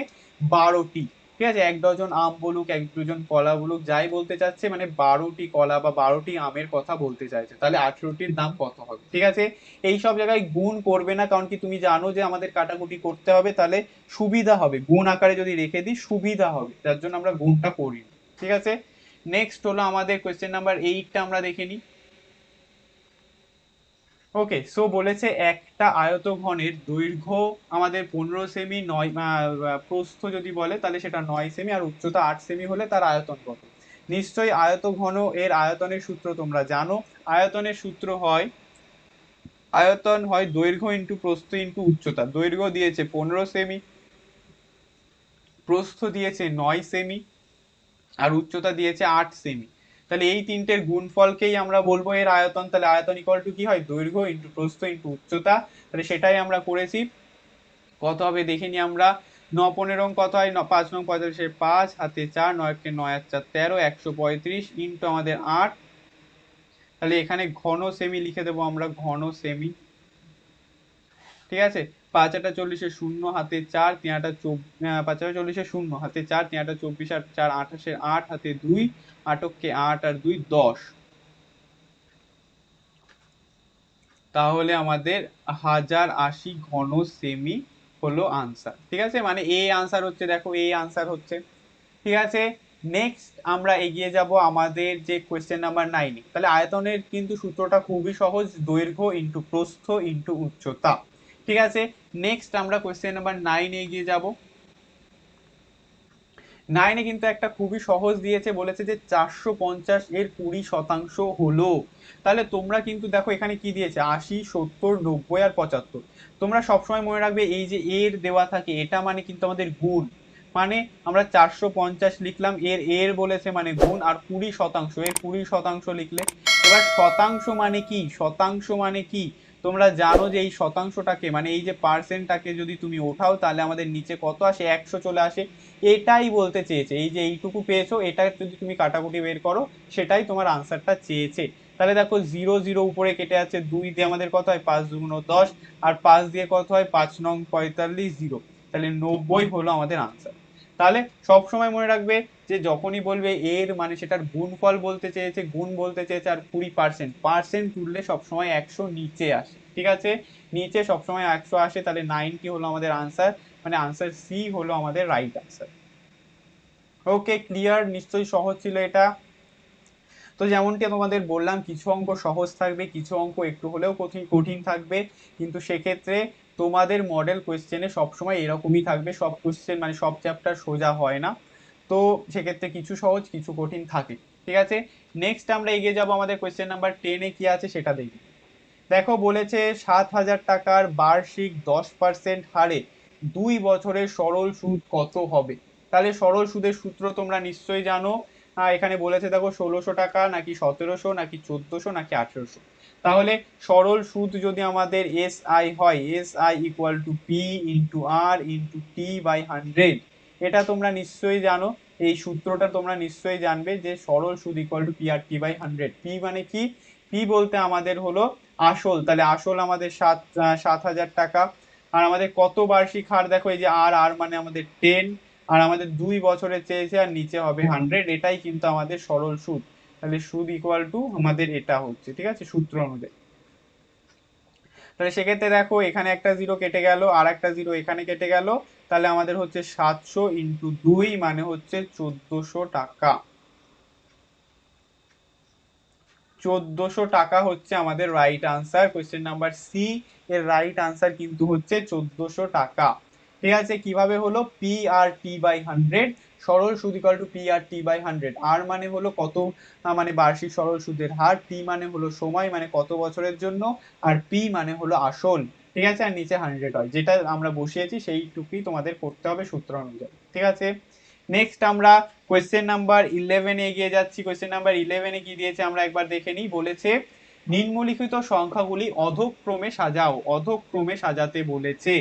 Speaker 1: বারোটি ঠিক আছে এক ডজন আম বলুক এক দুজন কলা বলুক যাই বলতে চাচ্ছে মানে বারোটি কলা বা বারোটি আমের কথা বলতে চাইছে তাহলে আঠেরোটির দাম কত হবে ঠিক আছে এই সব জায়গায় গুণ করবে না কারণ কি তুমি জানো যে আমাদের কাটাকুটি করতে হবে তাহলে সুবিধা হবে গুণ আকারে যদি রেখে দিই সুবিধা হবে যার জন্য আমরা গুণটা করি ঠিক আছে নেক্সট হলো আমাদের কোয়েশ্চেন নাম্বার এইটটা আমরা দেখে নিই ওকে সো বলেছে একটা আয়তঘনের দৈর্ঘ্য আমাদের পনেরো সেমি নয় প্রস্থ যদি বলে তাহলে সেটা নয় সেমি আর উচ্চতা আট সেমি হলে তার আয়তন কত নিশ্চয়ই আয়তঘন এর আয়তনের সূত্র তোমরা জানো আয়তনের সূত্র হয় আয়তন হয় দৈর্ঘ্য ইন্টু প্রস্থ ইন্টু উচ্চতা দৈর্ঘ্য দিয়েছে পনেরো সেমি প্রস্থ দিয়েছে নয় সেমি আর উচ্চতা দিয়েছে আট সেমি তাহলে এই তিনটের গুণফলকেই আমরা বলবো এর আয়তন তাহলে আয়তন ইকুয়াল টু কি হয় দৈর্ঘ্য ইন্টু প্রস্থ ইন্টু উচ্চতা তাহলে সেটাই আমরা করেছি কত হবে দেখে নি আমরা ন পনেরো কত হয় পাঁচ নং পঁয়তাল্লিশের পাঁচ হাতে চার নয়কে নয় এক চার তেরো একশো পঁয়ত্রিশ ইন্টু আমাদের আট তাহলে এখানে ঘন সেমি লিখে দেবো আমরা ঘন সেমি ঠিক আছে পাঁচ আটা চল্লিশে শূন্য হাতে চার তিন আটা চব পাঁচ আটা চল্লিশে শূন্য হাতে চার তিন আটা চব্বিশ আর চার আঠাশে আট হাতে দুই আটককে আট আর দুই দশ তাহলে আমাদের হাজার আশি ঘন সেমি হলো আনসার ঠিক আছে মানে এ আনসার হচ্ছে দেখো এই আনসার হচ্ছে ঠিক আছে নেক্সট আমরা এগিয়ে যাব আমাদের যে কোয়েশ্চেন নাম্বার নাইনে তাহলে আয়তনের কিন্তু সূত্রটা খুবই সহজ দৈর্ঘ্য ইন্টু প্রস্থ ইন্টু উচ্চতা ঠিক আছে নেক্সট আমরা কোয়েশ্চেন নাম্বার নাইনে এগিয়ে যাব নাইনে কিন্তু একটা খুবই সহজ দিয়েছে বলেছে যে চারশো পঞ্চাশ এর কুড়ি শতাংশ হলো তাহলে তোমরা কিন্তু দেখো এখানে কি দিয়েছে আশি সত্তর নব্বই আর পঁচাত্তর তোমরা সবসময় মনে রাখবে এই যে এর দেওয়া থাকে এটা মানে কিন্তু আমাদের গুণ মানে আমরা চারশো পঞ্চাশ লিখলাম এর এর বলেছে মানে গুণ আর কুড়ি শতাংশ এর কুড়ি শতাংশ লিখলে এবার শতাংশ মানে কি শতাংশ মানে কি তোমরা জানো যে এই শতাংশটাকে মানে এই যে পার্সেন্টটাকে যদি তুমি ওঠাও তাহলে আমাদের নিচে কত আসে একশো চলে আসে এটাই বলতে চেয়েছে এই যে এইটুকু পেয়েছো এটা যদি তুমি কাটাকুটি বের করো সেটাই তোমার আনসারটা চেয়েছে তাহলে দেখো জিরো জিরো উপরে কেটে আছে দুই দিয়ে আমাদের কত হয় পাঁচ দুগুণ দশ আর পাঁচ দিয়ে কত হয় পাঁচ নং পঁয়তাল্লিশ জিরো তাহলে নব্বই হলো আমাদের আনসার তাহলে সব সময় মনে রাখবে যে যখনই বলবে এর মানে সেটার গুণফল বলতে চেয়েছে গুণ বলতে চেয়েছে আর কুড়ি পার্সেন্ট পার্সেন্ট তুললে সবসময় একশো নিচে আসে ঠিক আছে নিচে সবসময় একশো আসে তাহলে নাইনটি হলো আমাদের আনসার মানে আনসার সি হলো আমাদের রাইট আনসার ওকে ক্লিয়ার নিশ্চয়ই সহজ ছিল এটা তো যেমনটি তোমাদের বললাম কিছু অঙ্ক সহজ থাকবে কিছু অঙ্ক একটু হলেও কঠিন কঠিন থাকবে কিন্তু সেক্ষেত্রে তোমাদের মডেল কোয়েশ্চেনে সবসময় এরকমই থাকবে সব কোয়েশ্চেন মানে সব চ্যাপ্টার সোজা হয় না তো সেক্ষেত্রে কিছু সহজ কিছু কঠিন থাকে ঠিক আছে নেক্সট আমরা এগিয়ে যাব আমাদের কোয়েশ্চেন নাম্বার টেনে কি আছে সেটা দেখি দেখো বলেছে সাত হাজার টাকার বার্ষিক দশ পার্সেন্ট হারে দুই বছরের সরল সুদ কত হবে তাহলে সরল সুদের সূত্র তোমরা নিশ্চয়ই জানো এখানে বলেছে দেখো ষোলোশো টাকা নাকি সতেরোশো নাকি চোদ্দোশো নাকি আঠেরোশো তাহলে সরল সুদ যদি আমাদের এস আই হয় S I equal to P into R into T by hundred এটা তোমরা নিশ্চয়ই জানো এই সূত্রটা তোমরা নিশ্চয়ই জানবে যে সরল সুদ equal to P R T by hundred P মানে কি পি বলতে আমাদের হলো আসল তাহলে আসল আমাদের সাত সাত হাজার টাকা আর আমাদের কত বার্ষিক হার দেখো এই যে আর আর মানে আমাদের টেন আর আমাদের দুই বছরের চেয়েছে আর নিচে হবে হান্ড্রেড এটাই কিন্তু আমাদের সরল সুদ তাহলে সুদ ইকুয়াল টু আমাদের এটা হচ্ছে ঠিক আছে সূত্র অনুযায়ী তাহলে সেক্ষেত্রে দেখো এখানে একটা জিরো কেটে গেল আর একটা জিরো এখানে কেটে গেল তাহলে আমাদের হচ্ছে সাতশো ইন্টু দুই মানে হচ্ছে চোদ্দশো টাকা চোদ্দশো টাকা হচ্ছে আমাদের right answer question number C এর রাইট আনসার কিন্তু হচ্ছে চোদ্দশো টাকা ঠিক আছে কিভাবে হলো P R T by hundred সরল সুদ equal to P R T by hundred R মানে হলো কত মানে বার্ষিক সরল সুদের হার টি মানে হলো সময় মানে কত বছরের জন্য আর পি মানে হলো আসল ঠিক আছে আর নিচে হান্ড্রেড হয় যেটা আমরা বসিয়েছি সেইটুকুই তোমাদের করতে হবে সূত্র অনুযায়ী ঠিক আছে নেক্সট আমরা কোয়েশ্চেন নাম্বার ইলেভেনে এগিয়ে যাচ্ছি কোয়েশ্চেন নাম্বার ইলেভেনে কি দিয়েছে আমরা একবার দেখে নিই বলেছে নিম্নলিখিত সংখ্যাগুলি অধক্রমে সাজাও অধক্রমে সাজাতে বলেছে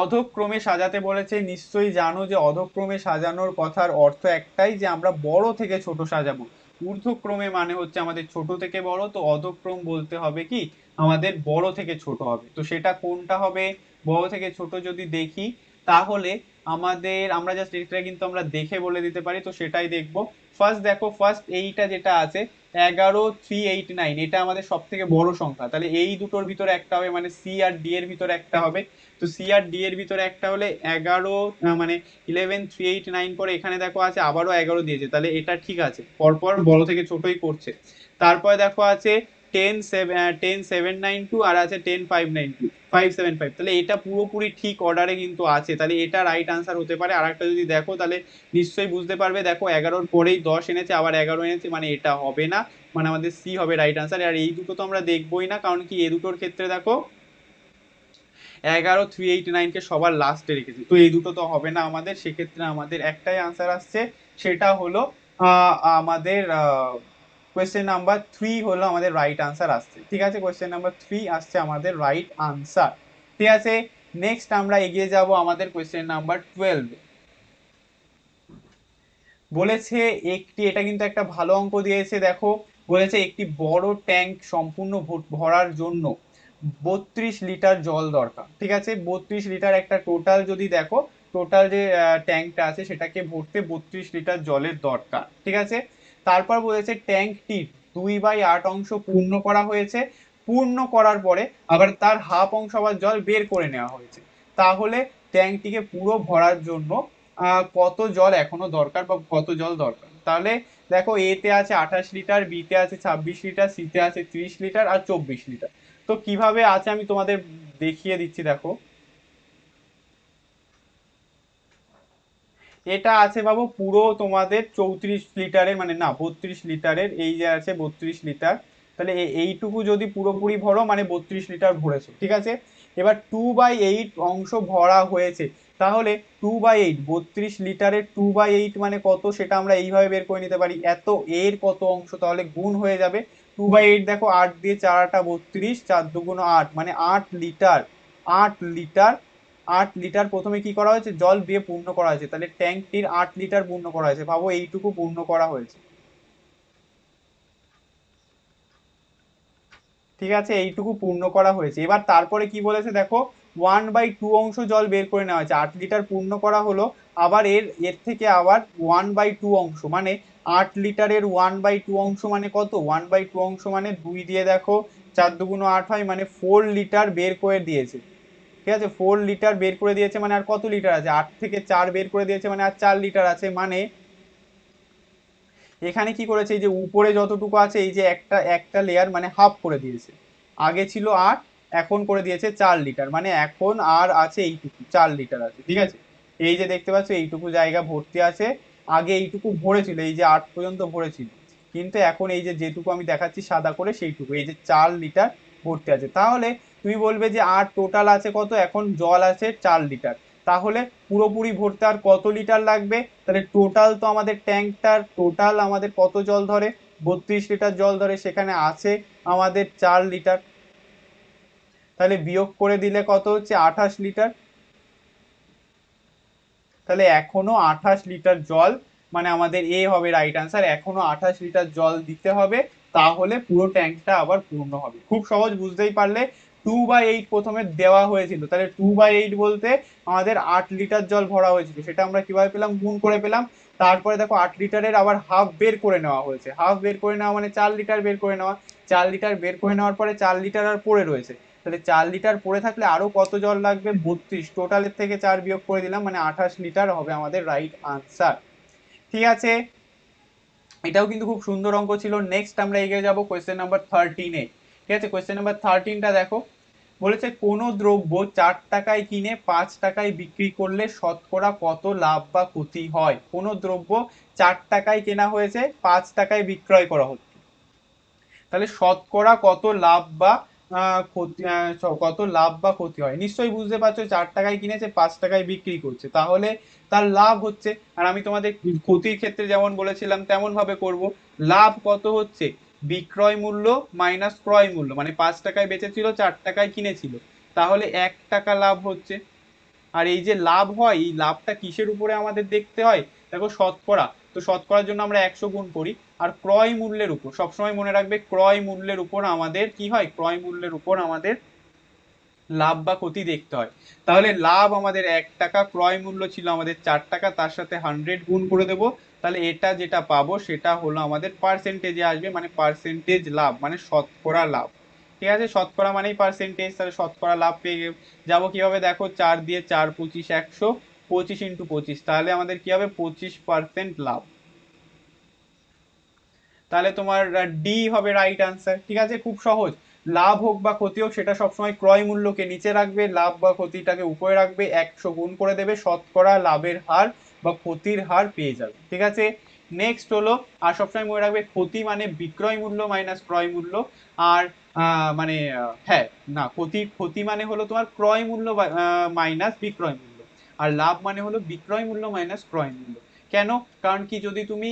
Speaker 1: অধক্রমে সাজাতে বলেছে নিশ্চয়ই জানো যে অধক্রমে সাজানোর কথার অর্থ একটাই যে আমরা বড় থেকে ছোট সাজাবো ঊর্ধ্বক্রমে মানে হচ্ছে আমাদের ছোট থেকে বড় তো অধক্রম বলতে হবে কি আমাদের বড় থেকে ছোট হবে তো সেটা কোনটা হবে বড় থেকে ছোট যদি দেখি তাহলে আমাদের আমরা জাস্ট এটা কিন্তু আমরা দেখে বলে দিতে পারি তো সেটাই দেখব ফার্স্ট দেখো ফার্স্ট এইটা যেটা আছে এগারো থ্রি এইট নাইন এটা আমাদের সব থেকে বড় সংখ্যা তাহলে এই দুটোর ভিতরে একটা হবে মানে সি আর ডি এর ভিতরে একটা হবে তো সি আর ডি এর ভিতরে একটা হলে এগারো মানে ইলেভেন থ্রি এইট নাইন পরে এখানে দেখো আছে আবারও এগারো দিয়েছে তাহলে এটা ঠিক আছে পরপর বড় থেকে ছোটই করছে তারপরে দেখো আছে ten seven ten seven nine two আর আছে ten five nine two five seven five তাহলে এটা পুরোপুরি ঠিক অর্ডারে কিন্তু আছে তাহলে এটা রাইট আনসার হতে পারে আর একটা যদি দেখো তাহলে নিশ্চয়ই বুঝতে পারবে দেখো এগারোর পরেই দশ এনেছে আবার এগারো এনেছে মানে এটা হবে না মানে আমাদের সি হবে রাইট আনসার আর এই দুটো তো আমরা দেখবই না কারণ কি এ দুটোর ক্ষেত্রে দেখো এগারো থ্রি এইট নাইনকে সবার লাস্টে রেখেছি তো এই দুটো তো হবে না আমাদের সেক্ষেত্রে আমাদের একটাই আনসার আসছে সেটা হলো আমাদের কোয়েশ্চেন নাম্বার থ্রি হলো আমাদের রাইট আনসার আসছে ঠিক আছে কোয়েশ্চেন নাম্বার থ্রি আসছে আমাদের রাইট আনসার ঠিক আছে নেক্সট আমরা এগিয়ে যাব আমাদের কোয়েশ্চেন নাম্বার টুয়েলভ বলেছে একটি এটা কিন্তু একটা ভালো অঙ্ক দিয়েছে দেখো বলেছে একটি বড় ট্যাঙ্ক সম্পূর্ণ ভরার জন্য বত্রিশ লিটার জল দরকার ঠিক আছে বত্রিশ লিটার একটা টোটাল যদি দেখো টোটাল যে ট্যাঙ্কটা আছে সেটাকে ভরতে বত্রিশ লিটার জলের দরকার ঠিক আছে তারপর বলেছে ট্যাঙ্কটির দুই বাই আট অংশ পূর্ণ করা হয়েছে পূর্ণ করার পরে আবার তার হাফ অংশ আবার জল বের করে নেওয়া হয়েছে তাহলে ট্যাঙ্কটিকে পুরো ভরার জন্য কত জল এখনো দরকার বা কত জল দরকার তাহলে দেখো এতে আছে আঠাশ লিটার বিতে আছে ছাব্বিশ লিটার সিতে আছে ত্রিশ লিটার আর চব্বিশ লিটার তো কিভাবে আছে আমি তোমাদের দেখিয়ে দিচ্ছি দেখো এটা আছে বাবু পুরো তোমাদের চৌত্রিশ লিটারের মানে না বত্রিশ লিটারের এই যে আছে বত্রিশ লিটার তাহলে এইটুকু যদি পুরোপুরি ভরো মানে বত্রিশ লিটার ভরেছে ঠিক আছে এবার টু বাই এইট অংশ ভরা হয়েছে তাহলে টু বাই এইট বত্রিশ লিটারের টু বাই এইট মানে কত সেটা আমরা এইভাবে বের করে নিতে পারি এত এর কত অংশ তাহলে গুণ হয়ে যাবে টু বাই এইট দেখো আট দিয়ে চারাটা বত্রিশ চার দুগুণ আট মানে আট লিটার আট লিটার আট লিটার প্রথমে কি করা হয়েছে জল দিয়ে পূর্ণ করা হয়েছে তাহলে ট্যাঙ্কটির আট লিটার পূর্ণ করা হয়েছে ভাবো এইটুকু পূর্ণ করা হয়েছে ঠিক আছে এইটুকু পূর্ণ করা হয়েছে এবার তারপরে কি বলেছে দেখো ওয়ান বাই টু অংশ জল বের করে নেওয়া হয়েছে আট লিটার পূর্ণ করা হলো আবার এর এর থেকে আবার ওয়ান বাই টু অংশ মানে আট লিটারের ওয়ান বাই টু অংশ মানে কত ওয়ান বাই টু অংশ মানে দুই দিয়ে দেখো চার দুগুণ আট হয় মানে ফোর লিটার বের করে দিয়েছে ঠিক আছে ফোর লিটার বের করে দিয়েছে মানে আর কত লিটার আছে আট থেকে চার বের করে দিয়েছে মানে আর চার লিটার আছে মানে এখানে কি করেছে এই যে উপরে যতটুকু আছে এই যে একটা একটা লেয়ার মানে হাফ করে দিয়েছে আগে ছিল আট এখন করে দিয়েছে চার লিটার মানে এখন আর আছে এইটুকু চার লিটার আছে ঠিক আছে এই যে দেখতে পাচ্ছ এইটুকু জায়গা ভর্তি আছে আগে এইটুকু ভরেছিল এই যে আট পর্যন্ত ভরেছিল কিন্তু এখন এই যে যেটুকু আমি দেখাচ্ছি সাদা করে সেইটুকু এই যে চার লিটার ভর্তি আছে তাহলে তুমি বলবে যে আর টোটাল আছে কত এখন জল আছে চার লিটার তাহলে পুরোপুরি ভরতে আর কত লিটার লাগবে তাহলে টোটাল তো আমাদের ট্যাঙ্কটার টোটাল আমাদের কত জল ধরে বত্রিশ লিটার জল ধরে সেখানে আছে আমাদের চার লিটার তাহলে বিয়োগ করে দিলে কত হচ্ছে আঠাশ লিটার তাহলে এখনো আঠাশ লিটার জল মানে আমাদের এ হবে রাইট আনসার এখনো আঠাশ লিটার জল দিতে হবে তাহলে পুরো ট্যাঙ্কটা আবার পূর্ণ হবে খুব সহজ বুঝতেই পারলে টু বাই এইট প্রথমে দেওয়া হয়েছিল তাহলে টু বাই এইট বলতে আমাদের আট লিটার জল ভরা হয়েছিল সেটা আমরা কীভাবে পেলাম গুণ করে পেলাম তারপরে দেখো আট লিটারের আবার হাফ বের করে নেওয়া হয়েছে হাফ বের করে নেওয়া মানে চার লিটার বের করে নেওয়া চার লিটার বের করে নেওয়ার পরে চার লিটার আর পড়ে রয়েছে তাহলে চার লিটার পড়ে থাকলে আরও কত জল লাগবে বত্রিশ টোটালের থেকে চার বিয়োগ করে দিলাম মানে আঠাশ লিটার হবে আমাদের রাইট আনসার ঠিক আছে এটাও কিন্তু খুব সুন্দর অঙ্ক ছিল নেক্সট আমরা এগিয়ে যাবো কোয়েশ্চেন নাম্বার থার্টিনে ঠিক আছে কোয়েশ্চেন নাম্বার থার্টিনটা দেখো বলেছে কোনো দ্রব্য চার টাকায় কিনে পাঁচ টাকায় বিক্রি করলে শতকরা কত লাভ বা ক্ষতি হয় কোনো দ্রব্য চার টাকায় কেনা হয়েছে পাঁচ টাকায় বিক্রয় করা হচ্ছে তাহলে শতকরা কত লাভ বা ক্ষতি কত লাভ বা ক্ষতি হয় নিশ্চয়ই বুঝতে পারছো চার টাকায় কিনেছে পাঁচ টাকায় বিক্রি করছে তাহলে তার লাভ হচ্ছে আর আমি তোমাদের ক্ষতির ক্ষেত্রে যেমন বলেছিলাম তেমনভাবে করব লাভ কত হচ্ছে বিক্রয় মূল্য মাইনাস ক্রয় মূল্য মানে পাঁচ টাকায় বেচেছিল চার টাকায় কিনেছিল তাহলে এক টাকা লাভ হচ্ছে আর এই যে লাভ হয় এই লাভটা কিসের উপরে আমাদের দেখতে হয় দেখো শতকরা তো শতকরার জন্য আমরা একশো গুণ করি আর ক্রয় মূল্যের উপর সবসময় মনে রাখবে ক্রয় মূল্যের উপর আমাদের কি হয় ক্রয় মূল্যের উপর আমাদের লাভ বা ক্ষতি দেখতে হয় তাহলে লাভ আমাদের এক টাকা ক্রয় মূল্য ছিল আমাদের চার টাকা তার সাথে হান্ড্রেড গুণ করে দেবো তাহলে এটা যেটা পাবো সেটা হলো আমাদের পার্সেন্টেজে আসবে মানে পার্সেন্টেজ লাভ মানে শতকরা লাভ ঠিক আছে শতকরা মানেই পার্সেন্টেজ তাহলে শতকরা লাভ পেয়ে যাবো কীভাবে দেখো চার দিয়ে চার পঁচিশ একশো পঁচিশ ইন্টু পঁচিশ তাহলে আমাদের কী হবে পঁচিশ পার্সেন্ট লাভ তাহলে তোমার ডি হবে রাইট আনসার ঠিক আছে খুব সহজ লাভ হোক বা ক্ষতি হোক সেটা সবসময় ক্রয় মূল্যকে নিচে রাখবে লাভ বা ক্ষতিটাকে উপরে রাখবে একশো গুণ করে দেবে শতকরা লাভের হার বা ক্ষতির হার পেয়ে যাবে ঠিক আছে নেক্সট হলো আর সবসময় মনে রাখবে ক্ষতি মানে বিক্রয় মূল্য মাইনাস ক্রয় মূল্য আর মানে হ্যাঁ না ক্ষতি ক্ষতি মানে হলো তোমার ক্রয় মূল্য মাইনাস বিক্রয় মূল্য আর লাভ মানে হলো বিক্রয় মূল্য মাইনাস ক্রয় মূল্য কেন কারণ কি যদি তুমি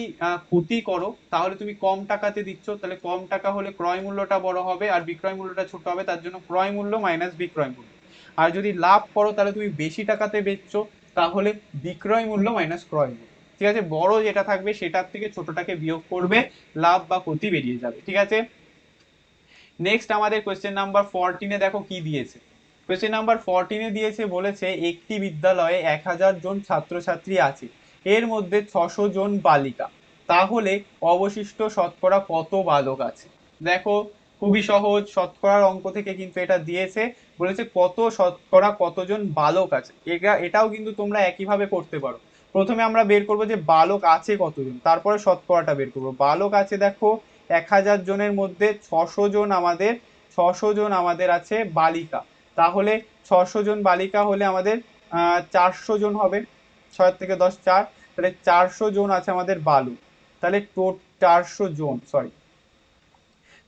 Speaker 1: ক্ষতি করো তাহলে তুমি কম টাকাতে দিচ্ছ তাহলে কম টাকা হলে ক্রয় মূল্যটা বড় হবে আর বিক্রয় মূল্যটা ছোট হবে তার জন্য ক্রয় মূল্য মাইনাস বিক্রয় মূল্য আর যদি লাভ করো তাহলে তুমি বেশি টাকাতে বেচছো তাহলে বিক্রয় মূল্য মাইনাস ক্রয় মূল্য ঠিক আছে বড় যেটা থাকবে সেটার থেকে ছোটটাকে বিয়োগ করবে লাভ বা ক্ষতি বেরিয়ে যাবে ঠিক আছে নেক্সট আমাদের কোয়েশ্চেন নাম্বার ফোরটিনে দেখো কি দিয়েছে কোয়েশ্চেন নাম্বার ফোরটিনে দিয়েছে বলেছে একটি বিদ্যালয়ে এক হাজার জন ছাত্রছাত্রী আছে এর মধ্যে ছশো জন বালিকা তাহলে অবশিষ্ট শতকরা কত বালক আছে দেখো খুবই সহজ শতকরার অঙ্ক থেকে কিন্তু এটা দিয়েছে বলেছে কত শতকরা কতজন বালক আছে এটা এটাও কিন্তু তোমরা একইভাবে করতে পারো প্রথমে আমরা বের করব যে বালক আছে কতজন তারপরে শতকরাটা বের করব বালক আছে দেখো এক হাজার জনের মধ্যে ছশো জন আমাদের ছশো জন আমাদের আছে বালিকা তাহলে ছশো জন বালিকা হলে আমাদের চারশো জন হবে ছয় থেকে দশ চার তাহলে চারশো জন আছে আমাদের বালু তাহলে টোট চারশো জন সরি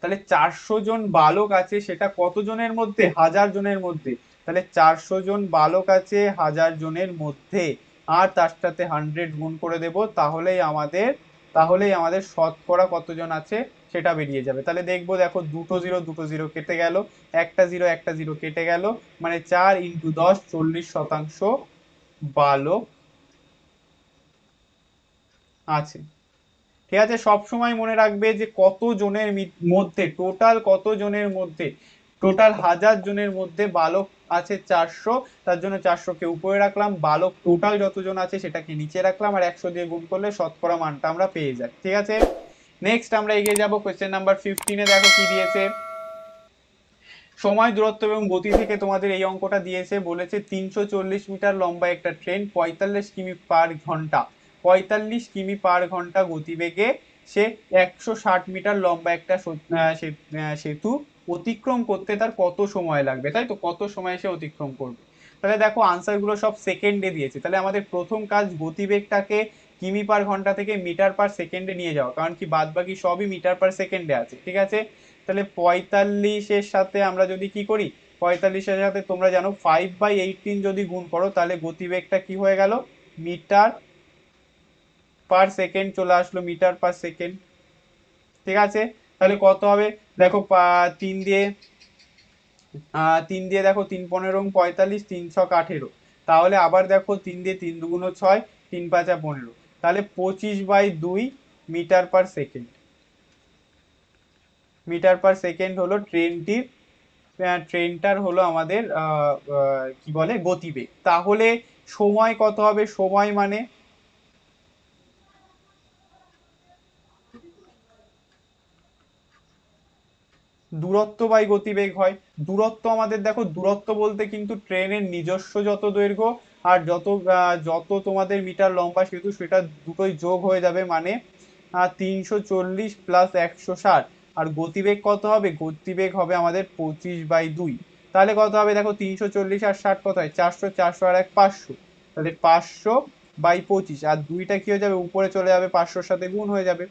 Speaker 1: তাহলে চারশো জন বালক আছে সেটা কতজনের মধ্যে হাজার জনের মধ্যে তাহলে চারশো জন বালক আছে হাজার জনের মধ্যে আর তার সাথে হান্ড্রেড গুণ করে দেব তাহলেই আমাদের তাহলেই আমাদের শতকরা কতজন আছে সেটা বেরিয়ে যাবে তাহলে দেখবো দেখো দুটো জিরো দুটো জিরো কেটে গেল একটা জিরো একটা জিরো কেটে গেল মানে চার ইন্টু দশ চল্লিশ শতাংশ বালক আছে ঠিক আছে সবসময় মনে রাখবে যে কত জনের মধ্যে টোটাল কত জনের মধ্যে টোটাল হাজার জনের মধ্যে বালক আছে চারশো তার জন্য চারশোকে উপরে রাখলাম বালক টোটাল যতজন আছে সেটাকে নিচে রাখলাম আর একশো দিয়ে গুণ করলে শতকরা মানটা আমরা পেয়ে যাই ঠিক আছে নেক্সট আমরা এগিয়ে যাবো কোয়েশ্চেন নাম্বার ফিফটিনে দেখো কি দিয়েছে সময় দূরত্ব এবং গতি থেকে তোমাদের এই অঙ্কটা দিয়েছে বলেছে তিনশো মিটার লম্বা একটা ট্রেন পঁয়তাল্লিশ কিমি পার ঘন্টা পঁয়তাল্লিশ কিমি পার ঘন্টা গতিবেগে সে একশো ষাট মিটার লম্বা একটা সেতু অতিক্রম করতে তার কত সময় লাগবে তাই তো কত সময় সে অতিক্রম করবে তাহলে দেখো আনসারগুলো সব সেকেন্ডে দিয়েছে তাহলে আমাদের প্রথম কাজ গতিবেগটাকে কিমি পার ঘন্টা থেকে মিটার পার সেকেন্ডে নিয়ে যাওয়া কারণ কি বাদ বাকি সবই মিটার পার সেকেন্ডে আছে ঠিক আছে তাহলে পঁয়তাল্লিশের সাথে আমরা যদি কি করি পঁয়তাল্লিশের সাথে তোমরা জানো ফাইভ বাই এইটিন যদি গুণ করো তাহলে গতিবেগটা কি হয়ে গেল মিটার পার সেকেন্ড চলে আসলো মিটার পার সেকেন্ড ঠিক আছে তাহলে কত হবে দেখো তিন দিয়ে তিন দিয়ে দেখো তিন পনেরো পঁয়তাল্লিশ তিনশো ছক আঠেরো তাহলে আবার দেখো তিন দিয়ে তিন দুগুণ ছয় তিন পাঁচা পনেরো তাহলে পঁচিশ বাই দুই metre per second metre per second হলো ট্রেনটির ট্রেনটার হলো আমাদের কি বলে গতিবেগ তাহলে সময় কত হবে সময় মানে দূরত্ব বাই গতিবেগ হয় দূরত্ব আমাদের দেখো দূরত্ব বলতে কিন্তু ট্রেনের নিজস্ব যত দৈর্ঘ্য আর যত যত তোমাদের মিটার লম্বা সেহেতু সেটা দুটোই যোগ হয়ে যাবে মানে তিনশো চল্লিশ প্লাস একশো ষাট আর গতিবেগ কত হবে গতিবেগ হবে আমাদের পঁচিশ বাই দুই তাহলে কত হবে দেখো তিনশো চল্লিশ আর ষাট কত হয় চারশো চারশো আর এক পাঁচশো তাহলে পাঁচশো বাই পঁচিশ আর দুইটা কী হয়ে যাবে উপরে চলে যাবে পাঁচশোর সাথে গুণ হয়ে যাবে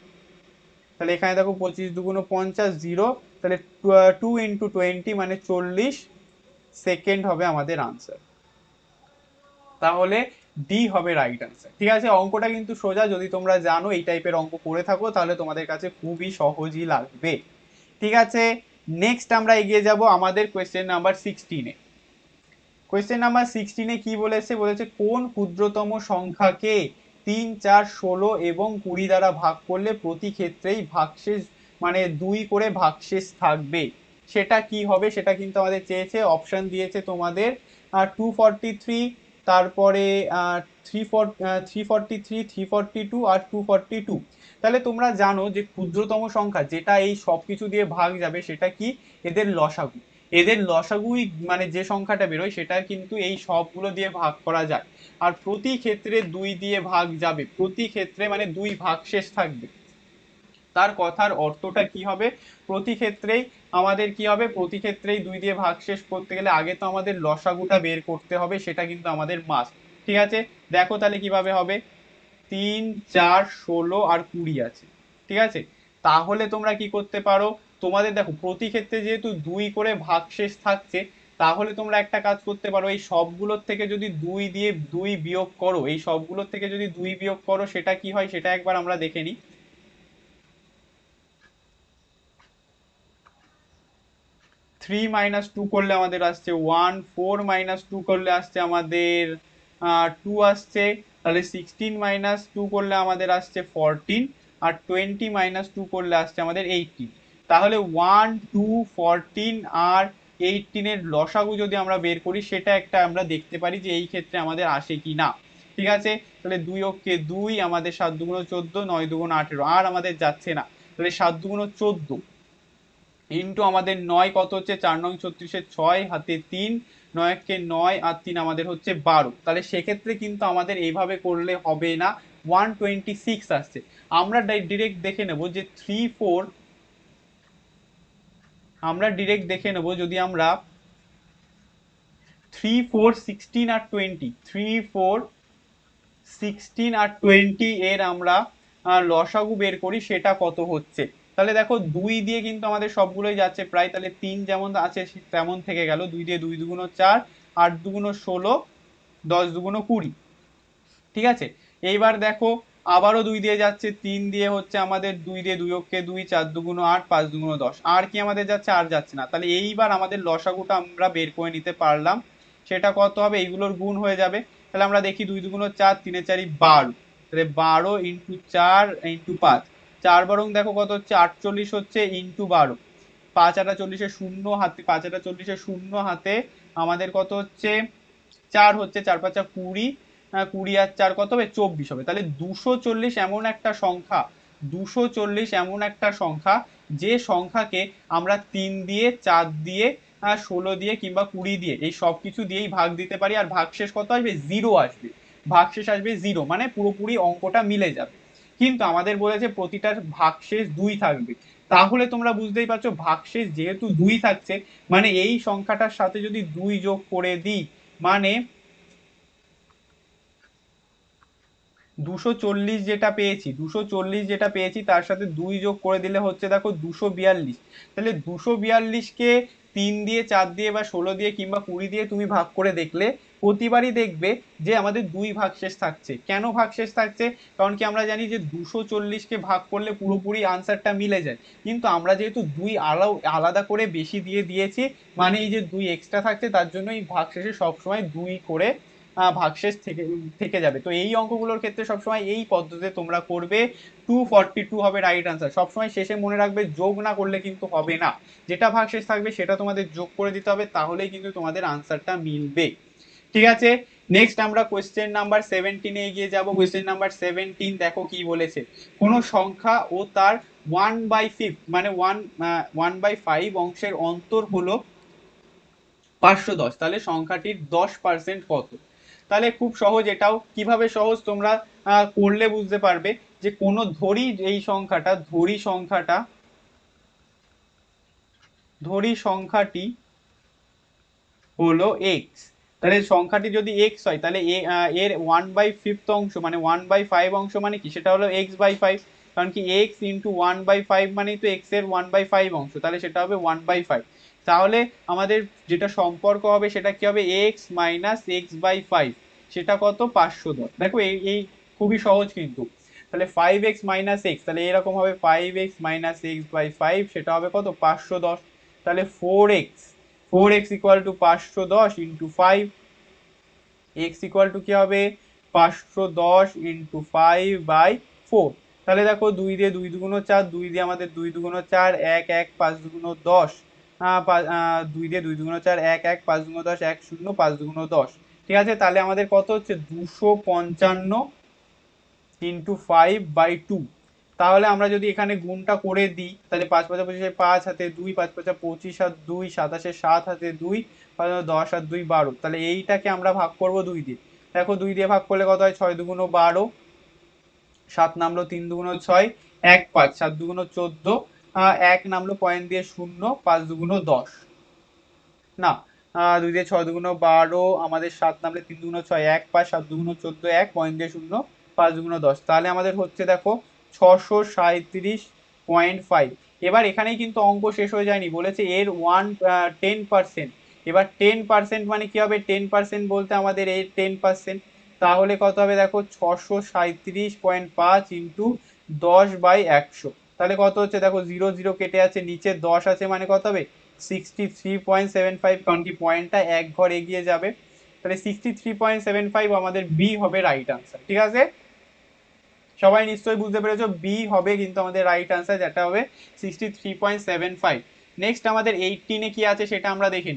Speaker 1: তাহলে এখানে দেখো পঁচিশ দুগুণ পঞ্চাশ জিরো তাহলে টু ইন্টু টোয়েন্টি মানে চল্লিশ সেকেন্ড হবে আমাদের আনসার তাহলে ডি হবে রাইট আনসার ঠিক আছে অঙ্কটা কিন্তু সোজা যদি তোমরা জানো এই টাইপের অঙ্ক করে থাকো তাহলে তোমাদের কাছে খুবই সহজই লাগবে ঠিক আছে নেক্সট আমরা এগিয়ে যাব আমাদের কোয়েশ্চেন নাম্বার সিক্সটিনে কোয়েশ্চেন নাম্বার সিক্সটিনে কি বলেছে বলেছে কোন ক্ষুদ্রতম সংখ্যাকে তিন চার ষোলো এবং কুড়ি দ্বারা ভাগ করলে প্রতি ক্ষেত্রেই ভাগশেষ মানে দুই করে ভাগশেষ থাকবে সেটা কি হবে সেটা কিন্তু আমাদের চেয়েছে অপশান দিয়েছে তোমাদের টু ফর্টি থ্রি তারপরে three four three forty three three forty two আর টু ফর্টি টু তাহলে তোমরা জানো যে ক্ষুদ্রতম সংখ্যা যেটা এই সব কিছু দিয়ে ভাগ যাবে সেটা কি এদের লসাগু এদের লসাগুই মানে যে সংখ্যাটা বেরোয় সেটা কিন্তু এই সবগুলো দিয়ে ভাগ করা যায় আর প্রতি ক্ষেত্রে দুই দিয়ে ভাগ যাবে প্রতি ক্ষেত্রে মানে দুই শেষ থাকবে তার কথার অর্থটা কি হবে প্রতি ক্ষেত্রেই আমাদের কি হবে প্রতি ক্ষেত্রেই দুই দিয়ে ভাগ শেষ করতে গেলে আগে তো আমাদের লসাগুটা বের করতে হবে সেটা কিন্তু আমাদের মাস ঠিক আছে দেখো তাহলে কিভাবে হবে তিন চার ষোলো আর কুড়ি আছে ঠিক আছে তাহলে তোমরা কি করতে পারো তোমাদের দেখো প্রতি ক্ষেত্রে যেহেতু দুই করে ভাগশেষ থাকছে তাহলে তোমরা একটা কাজ করতে পারো এই সবগুলোর থেকে যদি দুই দিয়ে দুই বিয়োগ করো এই সবগুলোর থেকে যদি দুই বিয়োগ করো সেটা কি হয় সেটা একবার আমরা দেখে নিই থ্রি মাইনাস টু করলে আমাদের আসছে ওয়ান ফোর মাইনাস টু করলে আসছে আমাদের টু আসছে তাহলে সিক্সটিন মাইনাস টু করলে আমাদের আসছে ফরটিন আর টোয়েন্টি মাইনাস টু করলে আসছে আমাদের এইটটিন তাহলে ওয়ান টু ফোরটিন আর এইটটিনের লসাগু যদি আমরা বের করি সেটা একটা আমরা দেখতে পারি যে এই ক্ষেত্রে আমাদের আসে কি না ঠিক আছে তাহলে দুই অক্ষে দুই আমাদের সাত দুগুণ চোদ্দো নয় দুগুণ আঠেরো আর আমাদের যাচ্ছে না তাহলে সাত দুগুণ চোদ্দো ইন্টু আমাদের নয় কত হচ্ছে চার নং ছত্রিশের ছয় হাতে তিন নয়কে নয় আর তিন আমাদের হচ্ছে বারো তাহলে সেক্ষেত্রে কিন্তু আমাদের এইভাবে করলে হবে না ওয়ান টোয়েন্টি সিক্স আসছে আমরা ডিরেক্ট দেখে নেব যে থ্রি ফোর আমরা ডিরেক্ট দেখে নেব যদি আমরা থ্রি ফোর সিক্সটিন আর টোয়েন্টি থ্রি ফোর সিক্সটিন আর টোয়েন্টি এর আমরা লসাগু বের করি সেটা কত হচ্ছে তাহলে দেখো দুই দিয়ে কিন্তু আমাদের সবগুলোই যাচ্ছে প্রায় তাহলে তিন যেমন আছে তেমন থেকে গেল দুই দিয়ে দুই দুগুণ চার আট দুগুণ ষোলো দশ দুগুণ কুড়ি ঠিক আছে এইবার দেখো আবারও দুই দিয়ে যাচ্ছে তিন দিয়ে হচ্ছে আমাদের দুই দিয়ে দুই অক্ষে দুই চার দুগুণ আট পাঁচ দুগুণ দশ আর কি আমাদের যাচ্ছে আর যাচ্ছে না তাহলে এইবার আমাদের লসাগুটা আমরা বের করে নিতে পারলাম সেটা কত হবে এইগুলোর গুণ হয়ে যাবে তাহলে আমরা দেখি দুই দুগুণ চার তিনে চারি বারো তাহলে বারো ইন্টু চার ইন্টু পাঁচ চার বরং দেখো কত হচ্ছে আটচল্লিশ হচ্ছে ইন্টু বারো পাঁচ আটা চল্লিশে শূন্য হাতে পাঁচ আটা চল্লিশে শূন্য হাতে আমাদের কত হচ্ছে চার হচ্ছে চার পাঁচা কুড়ি কুড়ি আর চার কত হবে চব্বিশ হবে তাহলে দুশো চল্লিশ এমন একটা সংখ্যা দুশো চল্লিশ এমন একটা সংখ্যা যে সংখ্যাকে আমরা তিন দিয়ে চার দিয়ে ষোলো দিয়ে কিংবা কুড়ি দিয়ে এই সব কিছু দিয়েই ভাগ দিতে পারি আর ভাগশেষ কত আসবে জিরো আসবে ভাগশেষ আসবে জিরো মানে পুরোপুরি অঙ্কটা মিলে যাবে কিন্তু আমাদের বলেছে প্রতিটার ভাগশেষ দুই থাকবে তাহলে তোমরা বুঝতেই পারছো ভাগশেষ যেহেতু দুই থাকছে মানে এই সংখ্যাটার সাথে যদি দুই যোগ করে দিই মানে দুশো চল্লিশ যেটা পেয়েছি দুশো চল্লিশ যেটা পেয়েছি তার সাথে দুই যোগ করে দিলে হচ্ছে দেখো দুশো বিয়াল্লিশ তাহলে দুশো বিয়াল্লিশকে তিন দিয়ে চার দিয়ে বা ষোলো দিয়ে কিংবা কুড়ি দিয়ে তুমি ভাগ করে দেখলে প্রতিবারই দেখবে যে আমাদের দুই শেষ থাকছে কেন শেষ থাকছে কারণ কি আমরা জানি যে দুশো চল্লিশকে ভাগ করলে পুরোপুরি আনসারটা মিলে যায় কিন্তু আমরা যেহেতু দুই আলাও আলাদা করে বেশি দিয়ে দিয়েছি মানে এই যে দুই এক্সট্রা থাকছে তার জন্য এই শেষে সবসময় দুই করে ভাগশেষ থেকে থেকে যাবে তো এই অঙ্কগুলোর ক্ষেত্রে সবসময় এই পদ্ধতিতে তোমরা করবে টু ফর্টি টু হবে রাইট আনসার সবসময় শেষে মনে রাখবে যোগ না করলে কিন্তু হবে না যেটা ভাগশেষ থাকবে সেটা তোমাদের যোগ করে দিতে হবে তাহলেই কিন্তু তোমাদের আনসারটা মিলবে ঠিক আছে নেক্সট আমরা কোয়েশ্চেন নাম্বার সেভেন্টিনে এগিয়ে যাব কোয়েশ্চেন নাম্বার সেভেন্টিন দেখো কি বলেছে কোনো সংখ্যা ও তার ওয়ান বাই ফিফ মানে ওয়ান ওয়ান বাই ফাইভ অংশের অন্তর হলো পাঁচশো দশ তাহলে সংখ্যাটির দশ পার্সেন্ট কত তাহলে খুব সহজ এটাও কিভাবে সহজ তোমরা করলে বুঝতে পারবে যে কোনো ধরি এই সংখ্যাটা ধরি সংখ্যাটা ধরি সংখ্যাটি হলো এক্স তাহলে সংখ্যাটি যদি এক্স হয় তাহলে এর ওয়ান বাই ফিফথ অংশ মানে ওয়ান বাই ফাইভ অংশ মানে কি সেটা হলো এক্স বাই ফাইভ কারণ কি X into one by five মানেই তো এক্সের ওয়ান বাই ফাইভ অংশ তাহলে সেটা হবে ওয়ান বাই ফাইভ তাহলে আমাদের যেটা সম্পর্ক হবে সেটা কি হবে X minus X by five সেটা কত পাঁচশো দশ দেখো এই এই খুবই সহজ কিন্তু তাহলে ফাইভ এক্স মাইনাস এক্স তাহলে এরকম হবে five X minus X by five সেটা হবে কত পাঁচশো দশ তাহলে four X four X equal to পাঁচশো দশ into five X equal to কী হবে পাঁচশো দশ ইন্টু ফাইভ বাই ফোর তাহলে দেখো দুই দিয়ে দুই দুগুনো চার দুই দিয়ে আমাদের দুই দুগুনো চার এক এক পাঁচ দুগুনো দশ দুই দিয়ে দুই দুগুনো চার এক এক পাঁচ দুগুণ দশ এক শূন্য পাঁচ দুগুনো দশ ঠিক আছে তাহলে আমাদের কত হচ্ছে দুশো পঞ্চান্ন ইন্টু ফাইভ বাই টু তাহলে আমরা যদি এখানে গুণটা করে দিই তাহলে পাঁচ পাঁচা পঁচিশে পাঁচ হাতে দুই পাঁচ পাঁচা পঁচিশ আর দুই সাতাশে সাত হাতে দুই দশ আর দুই বারো তাহলে এইটাকে আমরা ভাগ করব দুই দিয়ে দেখো দুই দিয়ে ভাগ করলে কত হয় ছয় দুগুণ বারো সাত নামলো তিন দুগুণ ছয় এক পাঁচ সাত দুগুণ চোদ্দ এক নামলো পয়েন্ট দিয়ে শূন্য পাঁচ দুগুণ দশ না দুই দিয়ে ছয় দুগুণ বারো আমাদের সাত নামলে তিন দুগুণ ছয় এক পাঁচ সাত দুগুণ চোদ্দ এক পয়েন্ট দিয়ে শূন্য পাঁচ দুগুণ দশ তাহলে আমাদের হচ্ছে দেখো ছশো সাঁত্রিশ পয়েন্ট ফাইভ এবার এখানেই কিন্তু অঙ্ক শেষ হয়ে যায়নি বলেছে এর ওয়ান টেন পার্সেন্ট এবার টেন পার্সেন্ট মানে কী হবে টেন পার্সেন্ট বলতে আমাদের এর টেন পার্সেন্ট তাহলে কত হবে দেখো ছশো সাঁত্রিশ পয়েন্ট পাঁচ ইন্টু দশ বাই একশো তাহলে কত হচ্ছে দেখো জিরো জিরো কেটে আছে নিচে দশ আছে মানে কত হবে sixty three point seven five কারণ কি পয়েন্টটা এক ঘর এগিয়ে যাবে তাহলে sixty three point seven five আমাদের বি হবে রাইট আনসার ঠিক আছে সবাই নিশ্চয়ই বুঝতে পেরেছো বি হবে কিন্তু আমাদের রাইট আনসার যেটা হবে sixty three point seven five next আমাদের এইটিনে কি আছে সেটা আমরা দেখিন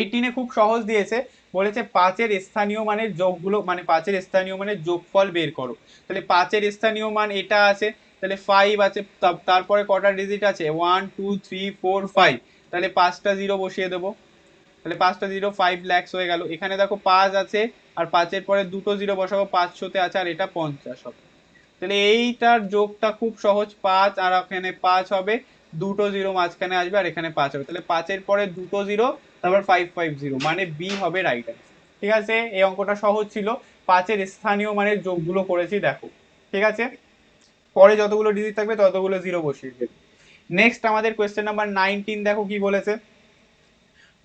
Speaker 1: এইটিনে খুব সহজ দিয়েছে বলেছে পাঁচের স্থানীয় মানের যোগগুলো মানে পাঁচের স্থানীয় মানের যোগফল বের করো তাহলে পাঁচের স্থানীয় মান এটা আছে তাহলে ফাইভ আছে তারপরে কটা ডিজিট আছে one two three four five তাহলে পাঁচটা জিরো বসিয়ে দেবো তাহলে পাঁচটা জিরো ফাইভ ল্যাক্স হয়ে গেল এখানে দেখো পাঁচ আছে আর পাঁচের পরে দুটো জিরো বসাবো পাঁচশোতে আছে আর এটা পঞ্চাশ হবে তাহলে এইটার যোগটা খুব সহজ পাঁচ আর এখানে পাঁচ হবে দুটো জিরো মাঝখানে আসবে আর এখানে পাঁচ হবে তাহলে পাঁচের পরে দুটো জিরো তারপর ফাইভ ফাইভ জিরো মানে বি হবে রাইট ঠিক আছে এই অঙ্কটা সহজ ছিল পাঁচের স্থানীয় মানের যোগগুলো করেছি দেখো ঠিক আছে পরে যতগুলো ডিজিট থাকবে ততগুলো জিরো বসিয়ে দেবে নেক্সট আমাদের কোয়েশ্চেন নাম্বার নাইনটিন দেখো কি বলেছে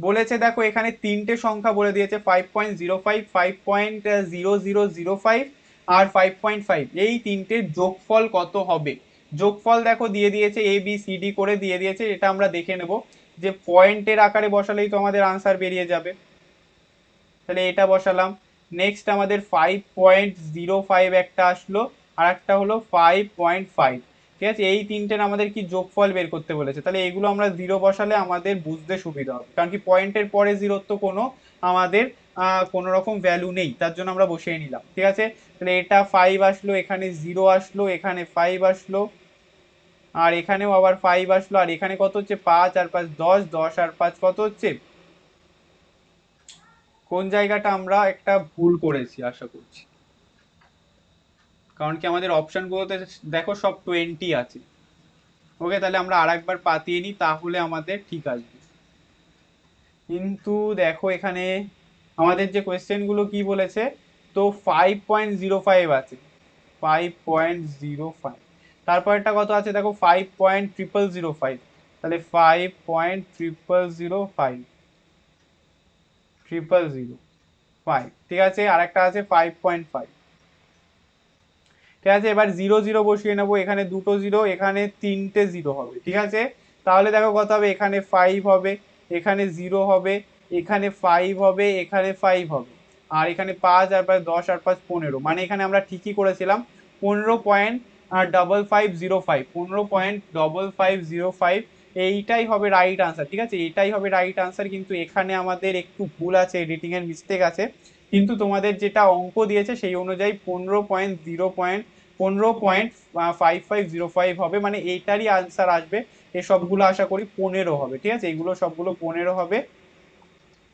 Speaker 1: বলেছে দেখো এখানে তিনটে সংখ্যা বলে দিয়েছে five point zero five five point zero zero zero five আর ফাইভ পয়েন্ট ফাইভ এই তিনটের যোগফল কত হবে যোগফল দেখো দিয়ে দিয়েছে এ বি সি করে দিয়ে দিয়েছে এটা আমরা দেখে নেব যে পয়েন্টের আকারে বসালেই তো আমাদের আনসার বেরিয়ে যাবে তাহলে এটা বসালাম নেক্সট আমাদের ফাইভ পয়েন্ট জিরো ফাইভ একটা আসলো আর একটা হলো ফাইভ পয়েন্ট ফাইভ ঠিক আছে এই তিনটের আমাদের কি যোগফল বের করতে বলেছে তাহলে এগুলো আমরা জিরো বসালে আমাদের বুঝতে সুবিধা হবে কারণ কি পয়েন্টের পরে জিরোর তো কোনো আমাদের কোনো রকম ভ্যালু নেই তার জন্য আমরা বসিয়ে নিলাম ঠিক আছে তাহলে এটা ফাইভ আসলো এখানে জিরো আসলো এখানে ফাইভ আসলো আর এখানেও আবার ফাইভ আসলো আর এখানে কত হচ্ছে পাঁচ আর পাঁচ দশ দশ আর পাঁচ কত হচ্ছে কোন জায়গাটা আমরা একটা ভুল করেছি আশা করছি কারণ কি আমাদের অপশানগুলোতে দেখো সব টোয়েন্টি আছে ওকে তাহলে আমরা আর একবার পাতিয়ে নিই তাহলে আমাদের ঠিক আসবে কিন্তু দেখো এখানে আমাদের যে কোয়েশ্চেনগুলো কি বলেছে তো ফাইভ পয়েন্ট জিরো ফাইভ আছে ফাইভ পয়েন্ট জিরো ফাইভ তারপরেরটা কত আছে দেখো five point triple zero five তাহলে five point triple zero five triple zero five ঠিক আছে আর একটা আছে ফাইভ পয়েন্ট ফাইভ ঠিক আছে এবার জিরো জিরো বসিয়ে নেবো এখানে দুটো জিরো এখানে তিনটে জিরো হবে ঠিক আছে তাহলে দেখো কত হবে এখানে ফাইভ হবে এখানে জিরো হবে এখানে ফাইভ হবে এখানে ফাইভ হবে আর এখানে পাঁচ আর পাঁচ দশ আর পাঁচ পনেরো মানে এখানে আমরা ঠিকই করেছিলাম পনেরো point double five zero five পনেরো point double five zero five এইটাই হবে রাইট আনসার ঠিক আছে এটাই হবে রাইট আনসার কিন্তু এখানে আমাদের একটু ভুল আছে এডিটিংয়ের মিস্টেক আছে কিন্তু তোমাদের যেটা অঙ্ক দিয়েছে সেই অনুযায়ী পনেরো পয়েন্ট জিরো পয়েন্ট পনেরো point five five zero five হবে মানে এইটারই আনসার আসবে এ সবগুলো আশা করি পনেরো হবে ঠিক আছে এগুলো সবগুলো পনেরো হবে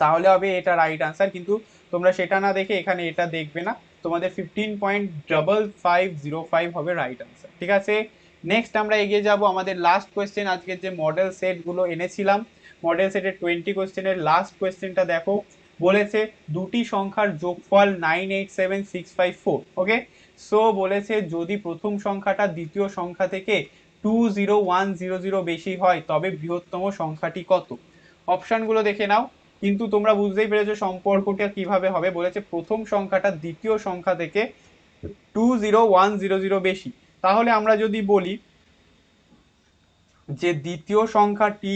Speaker 1: তাহলে হবে এটা রাইট আনসার কিন্তু তোমরা সেটা না দেখে এখানে এটা দেখবে না তোমাদের fifteen point double five zero five হবে রাইট আনসার ঠিক আছে নেক্সট আমরা এগিয়ে যাব আমাদের লাস্ট কোয়েশ্চেন আজকের যে মডেল সেটগুলো এনেছিলাম মডেল সেটের টোয়েন্টি কোয়েশ্চেনের লাস্ট কোয়েশ্চেনটা দেখো বলেছে দুটি সংখ্যার যোগফল nine eight seven six five four okay so বলেছে যদি প্রথম সংখ্যাটা দ্বিতীয় সংখ্যা থেকে two zero one zero zero বেশি হয় তবে বৃহত্তম সংখ্যাটি কত অপশানগুলো দেখে নাও কিন্তু তোমরা বুঝতেই পেরেছো সম্পর্কটা কিভাবে হবে বলেছে প্রথম সংখ্যাটা দ্বিতীয় সংখ্যা থেকে two zero one zero zero বেশি তাহলে আমরা যদি বলি যে দ্বিতীয় সংখ্যাটি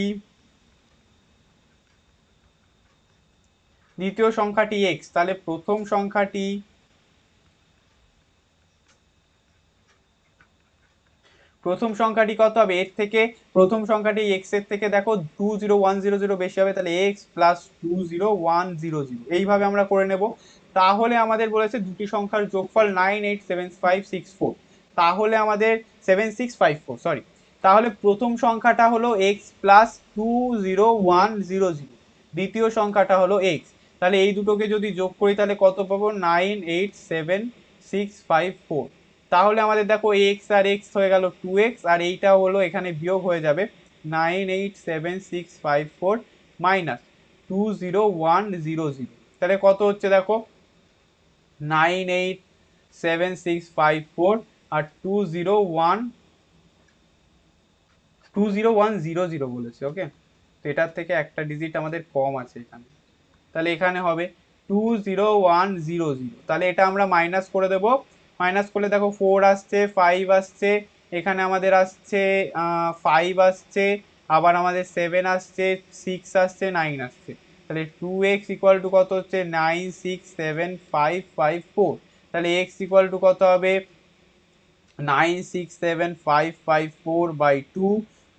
Speaker 1: দ্বিতীয় সংখ্যাটি এক্স তাহলে প্রথম সংখ্যাটি প্রথম সংখ্যাটি কত হবে এর থেকে প্রথম সংখ্যাটি এক্স এর থেকে দেখো two zero one zero zero বেশি হবে তাহলে x plus two zero one zero zero এইভাবে আমরা করে নেব তাহলে আমাদের বলেছে দুটি সংখ্যার যোগফল nine eight seven five six four তাহলে আমাদের seven six five four sorry তাহলে প্রথম সংখ্যাটা হলো x plus two zero one zero zero দ্বিতীয় সংখ্যাটা হলো এক্স তাহলে এই দুটোকে যদি যোগ করি তাহলে কত পাবো nine eight seven six five four তাহলে আমাদের দেখো এক্স আর এক্স হয়ে গেল টু এক্স আর এইটা হলো এখানে বিয়োগ হয়ে যাবে nine eight seven six five four minus two zero one zero zero তাহলে কত হচ্ছে দেখো nine eight seven six five four আর two zero one two zero one zero zero বলেছে ওকে তো এটার থেকে একটা ডিজিট আমাদের কম আছে এখানে তাহলে এখানে হবে two zero one zero zero তাহলে এটা আমরা মাইনাস করে দেব মাইনাস করলে দেখো ফোর আসছে ফাইভ আসছে এখানে আমাদের আসছে ফাইভ আসছে আবার আমাদের সেভেন আসছে সিক্স আসছে নাইন আসছে তাহলে টু এক্স ইকুয়াল টু কত হচ্ছে nine six seven five five four তাহলে এক্স ইকুয়াল টু কত হবে nine six seven five five four by two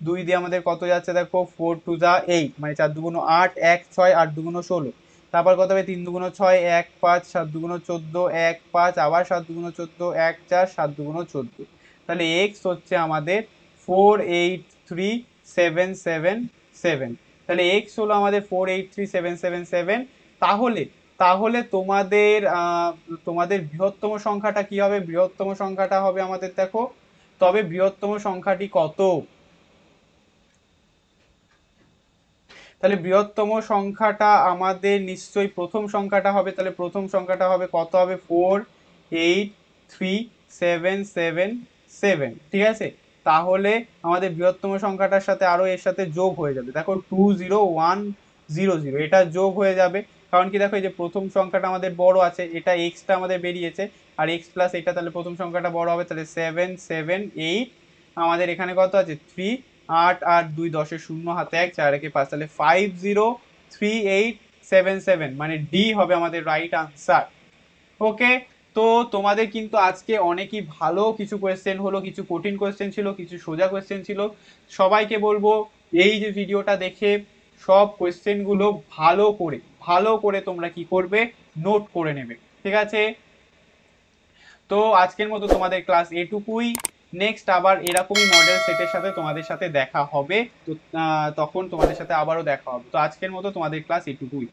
Speaker 1: দুই দিয়ে আমাদের কত যাচ্ছে দেখো ফোর টু যা এইট মানে চার দুগুণ আট এক ছয় আট দুগুণ ষোলো তারপর কত হবে তিন দুগুণ ছয় এক পাঁচ সাত দুগুণ চোদ্দো এক পাঁচ আবার সাত দুগুণ চোদ্দো এক চার সাত দুগুণ চোদ্দো তাহলে এক্স হচ্ছে আমাদের four eight three seven seven seven তাহলে এক্স হলো আমাদের four eight three seven seven seven তাহলে তাহলে তোমাদের তোমাদের বৃহত্তম সংখ্যাটা কি হবে বৃহত্তম সংখ্যাটা হবে আমাদের দেখো তবে বৃহত্তম সংখ্যাটি কত তাহলে বৃহত্তম সংখ্যাটা আমাদের নিশ্চয়ই প্রথম সংখ্যাটা হবে তাহলে প্রথম সংখ্যাটা হবে কত হবে four eight three seven seven seven ঠিক আছে তাহলে আমাদের বৃহত্তম সংখ্যাটার সাথে আরও এর সাথে যোগ হয়ে যাবে দেখো two zero one zero zero এটা যোগ হয়ে যাবে কারণ কি দেখো এই যে প্রথম সংখ্যাটা আমাদের বড় আছে এটা এক্সটা আমাদের বেরিয়েছে আর এক্স প্লাস এটা তাহলে প্রথম সংখ্যাটা বড় হবে তাহলে সেভেন সেভেন এইট আমাদের এখানে কত আছে থ্রি আট আট দুই দশে শূন্য হাতে এক চার একে পাঁচ তাহলে five zero three eight seven seven মানে ডি হবে আমাদের রাইট আনসার ওকে তো তোমাদের কিন্তু আজকে অনেকই ভালো কিছু কোয়েশ্চেন হলো কিছু কঠিন কোয়েশ্চেন ছিল কিছু সোজা কোয়েশ্চেন ছিল সবাইকে বলবো এই যে ভিডিওটা দেখে সব কোয়েশ্চেনগুলো ভালো করে ভালো করে তোমরা কি করবে নোট করে নেবে ঠিক আছে তো আজকের মতো তোমাদের ক্লাস এটুকুই নেক্সট আবার এরকমই মডেল সেটের সাথে তোমাদের সাথে দেখা হবে তো তখন তোমাদের সাথে আবারও দেখা হবে তো আজকের মতো তোমাদের ক্লাস এটুকুই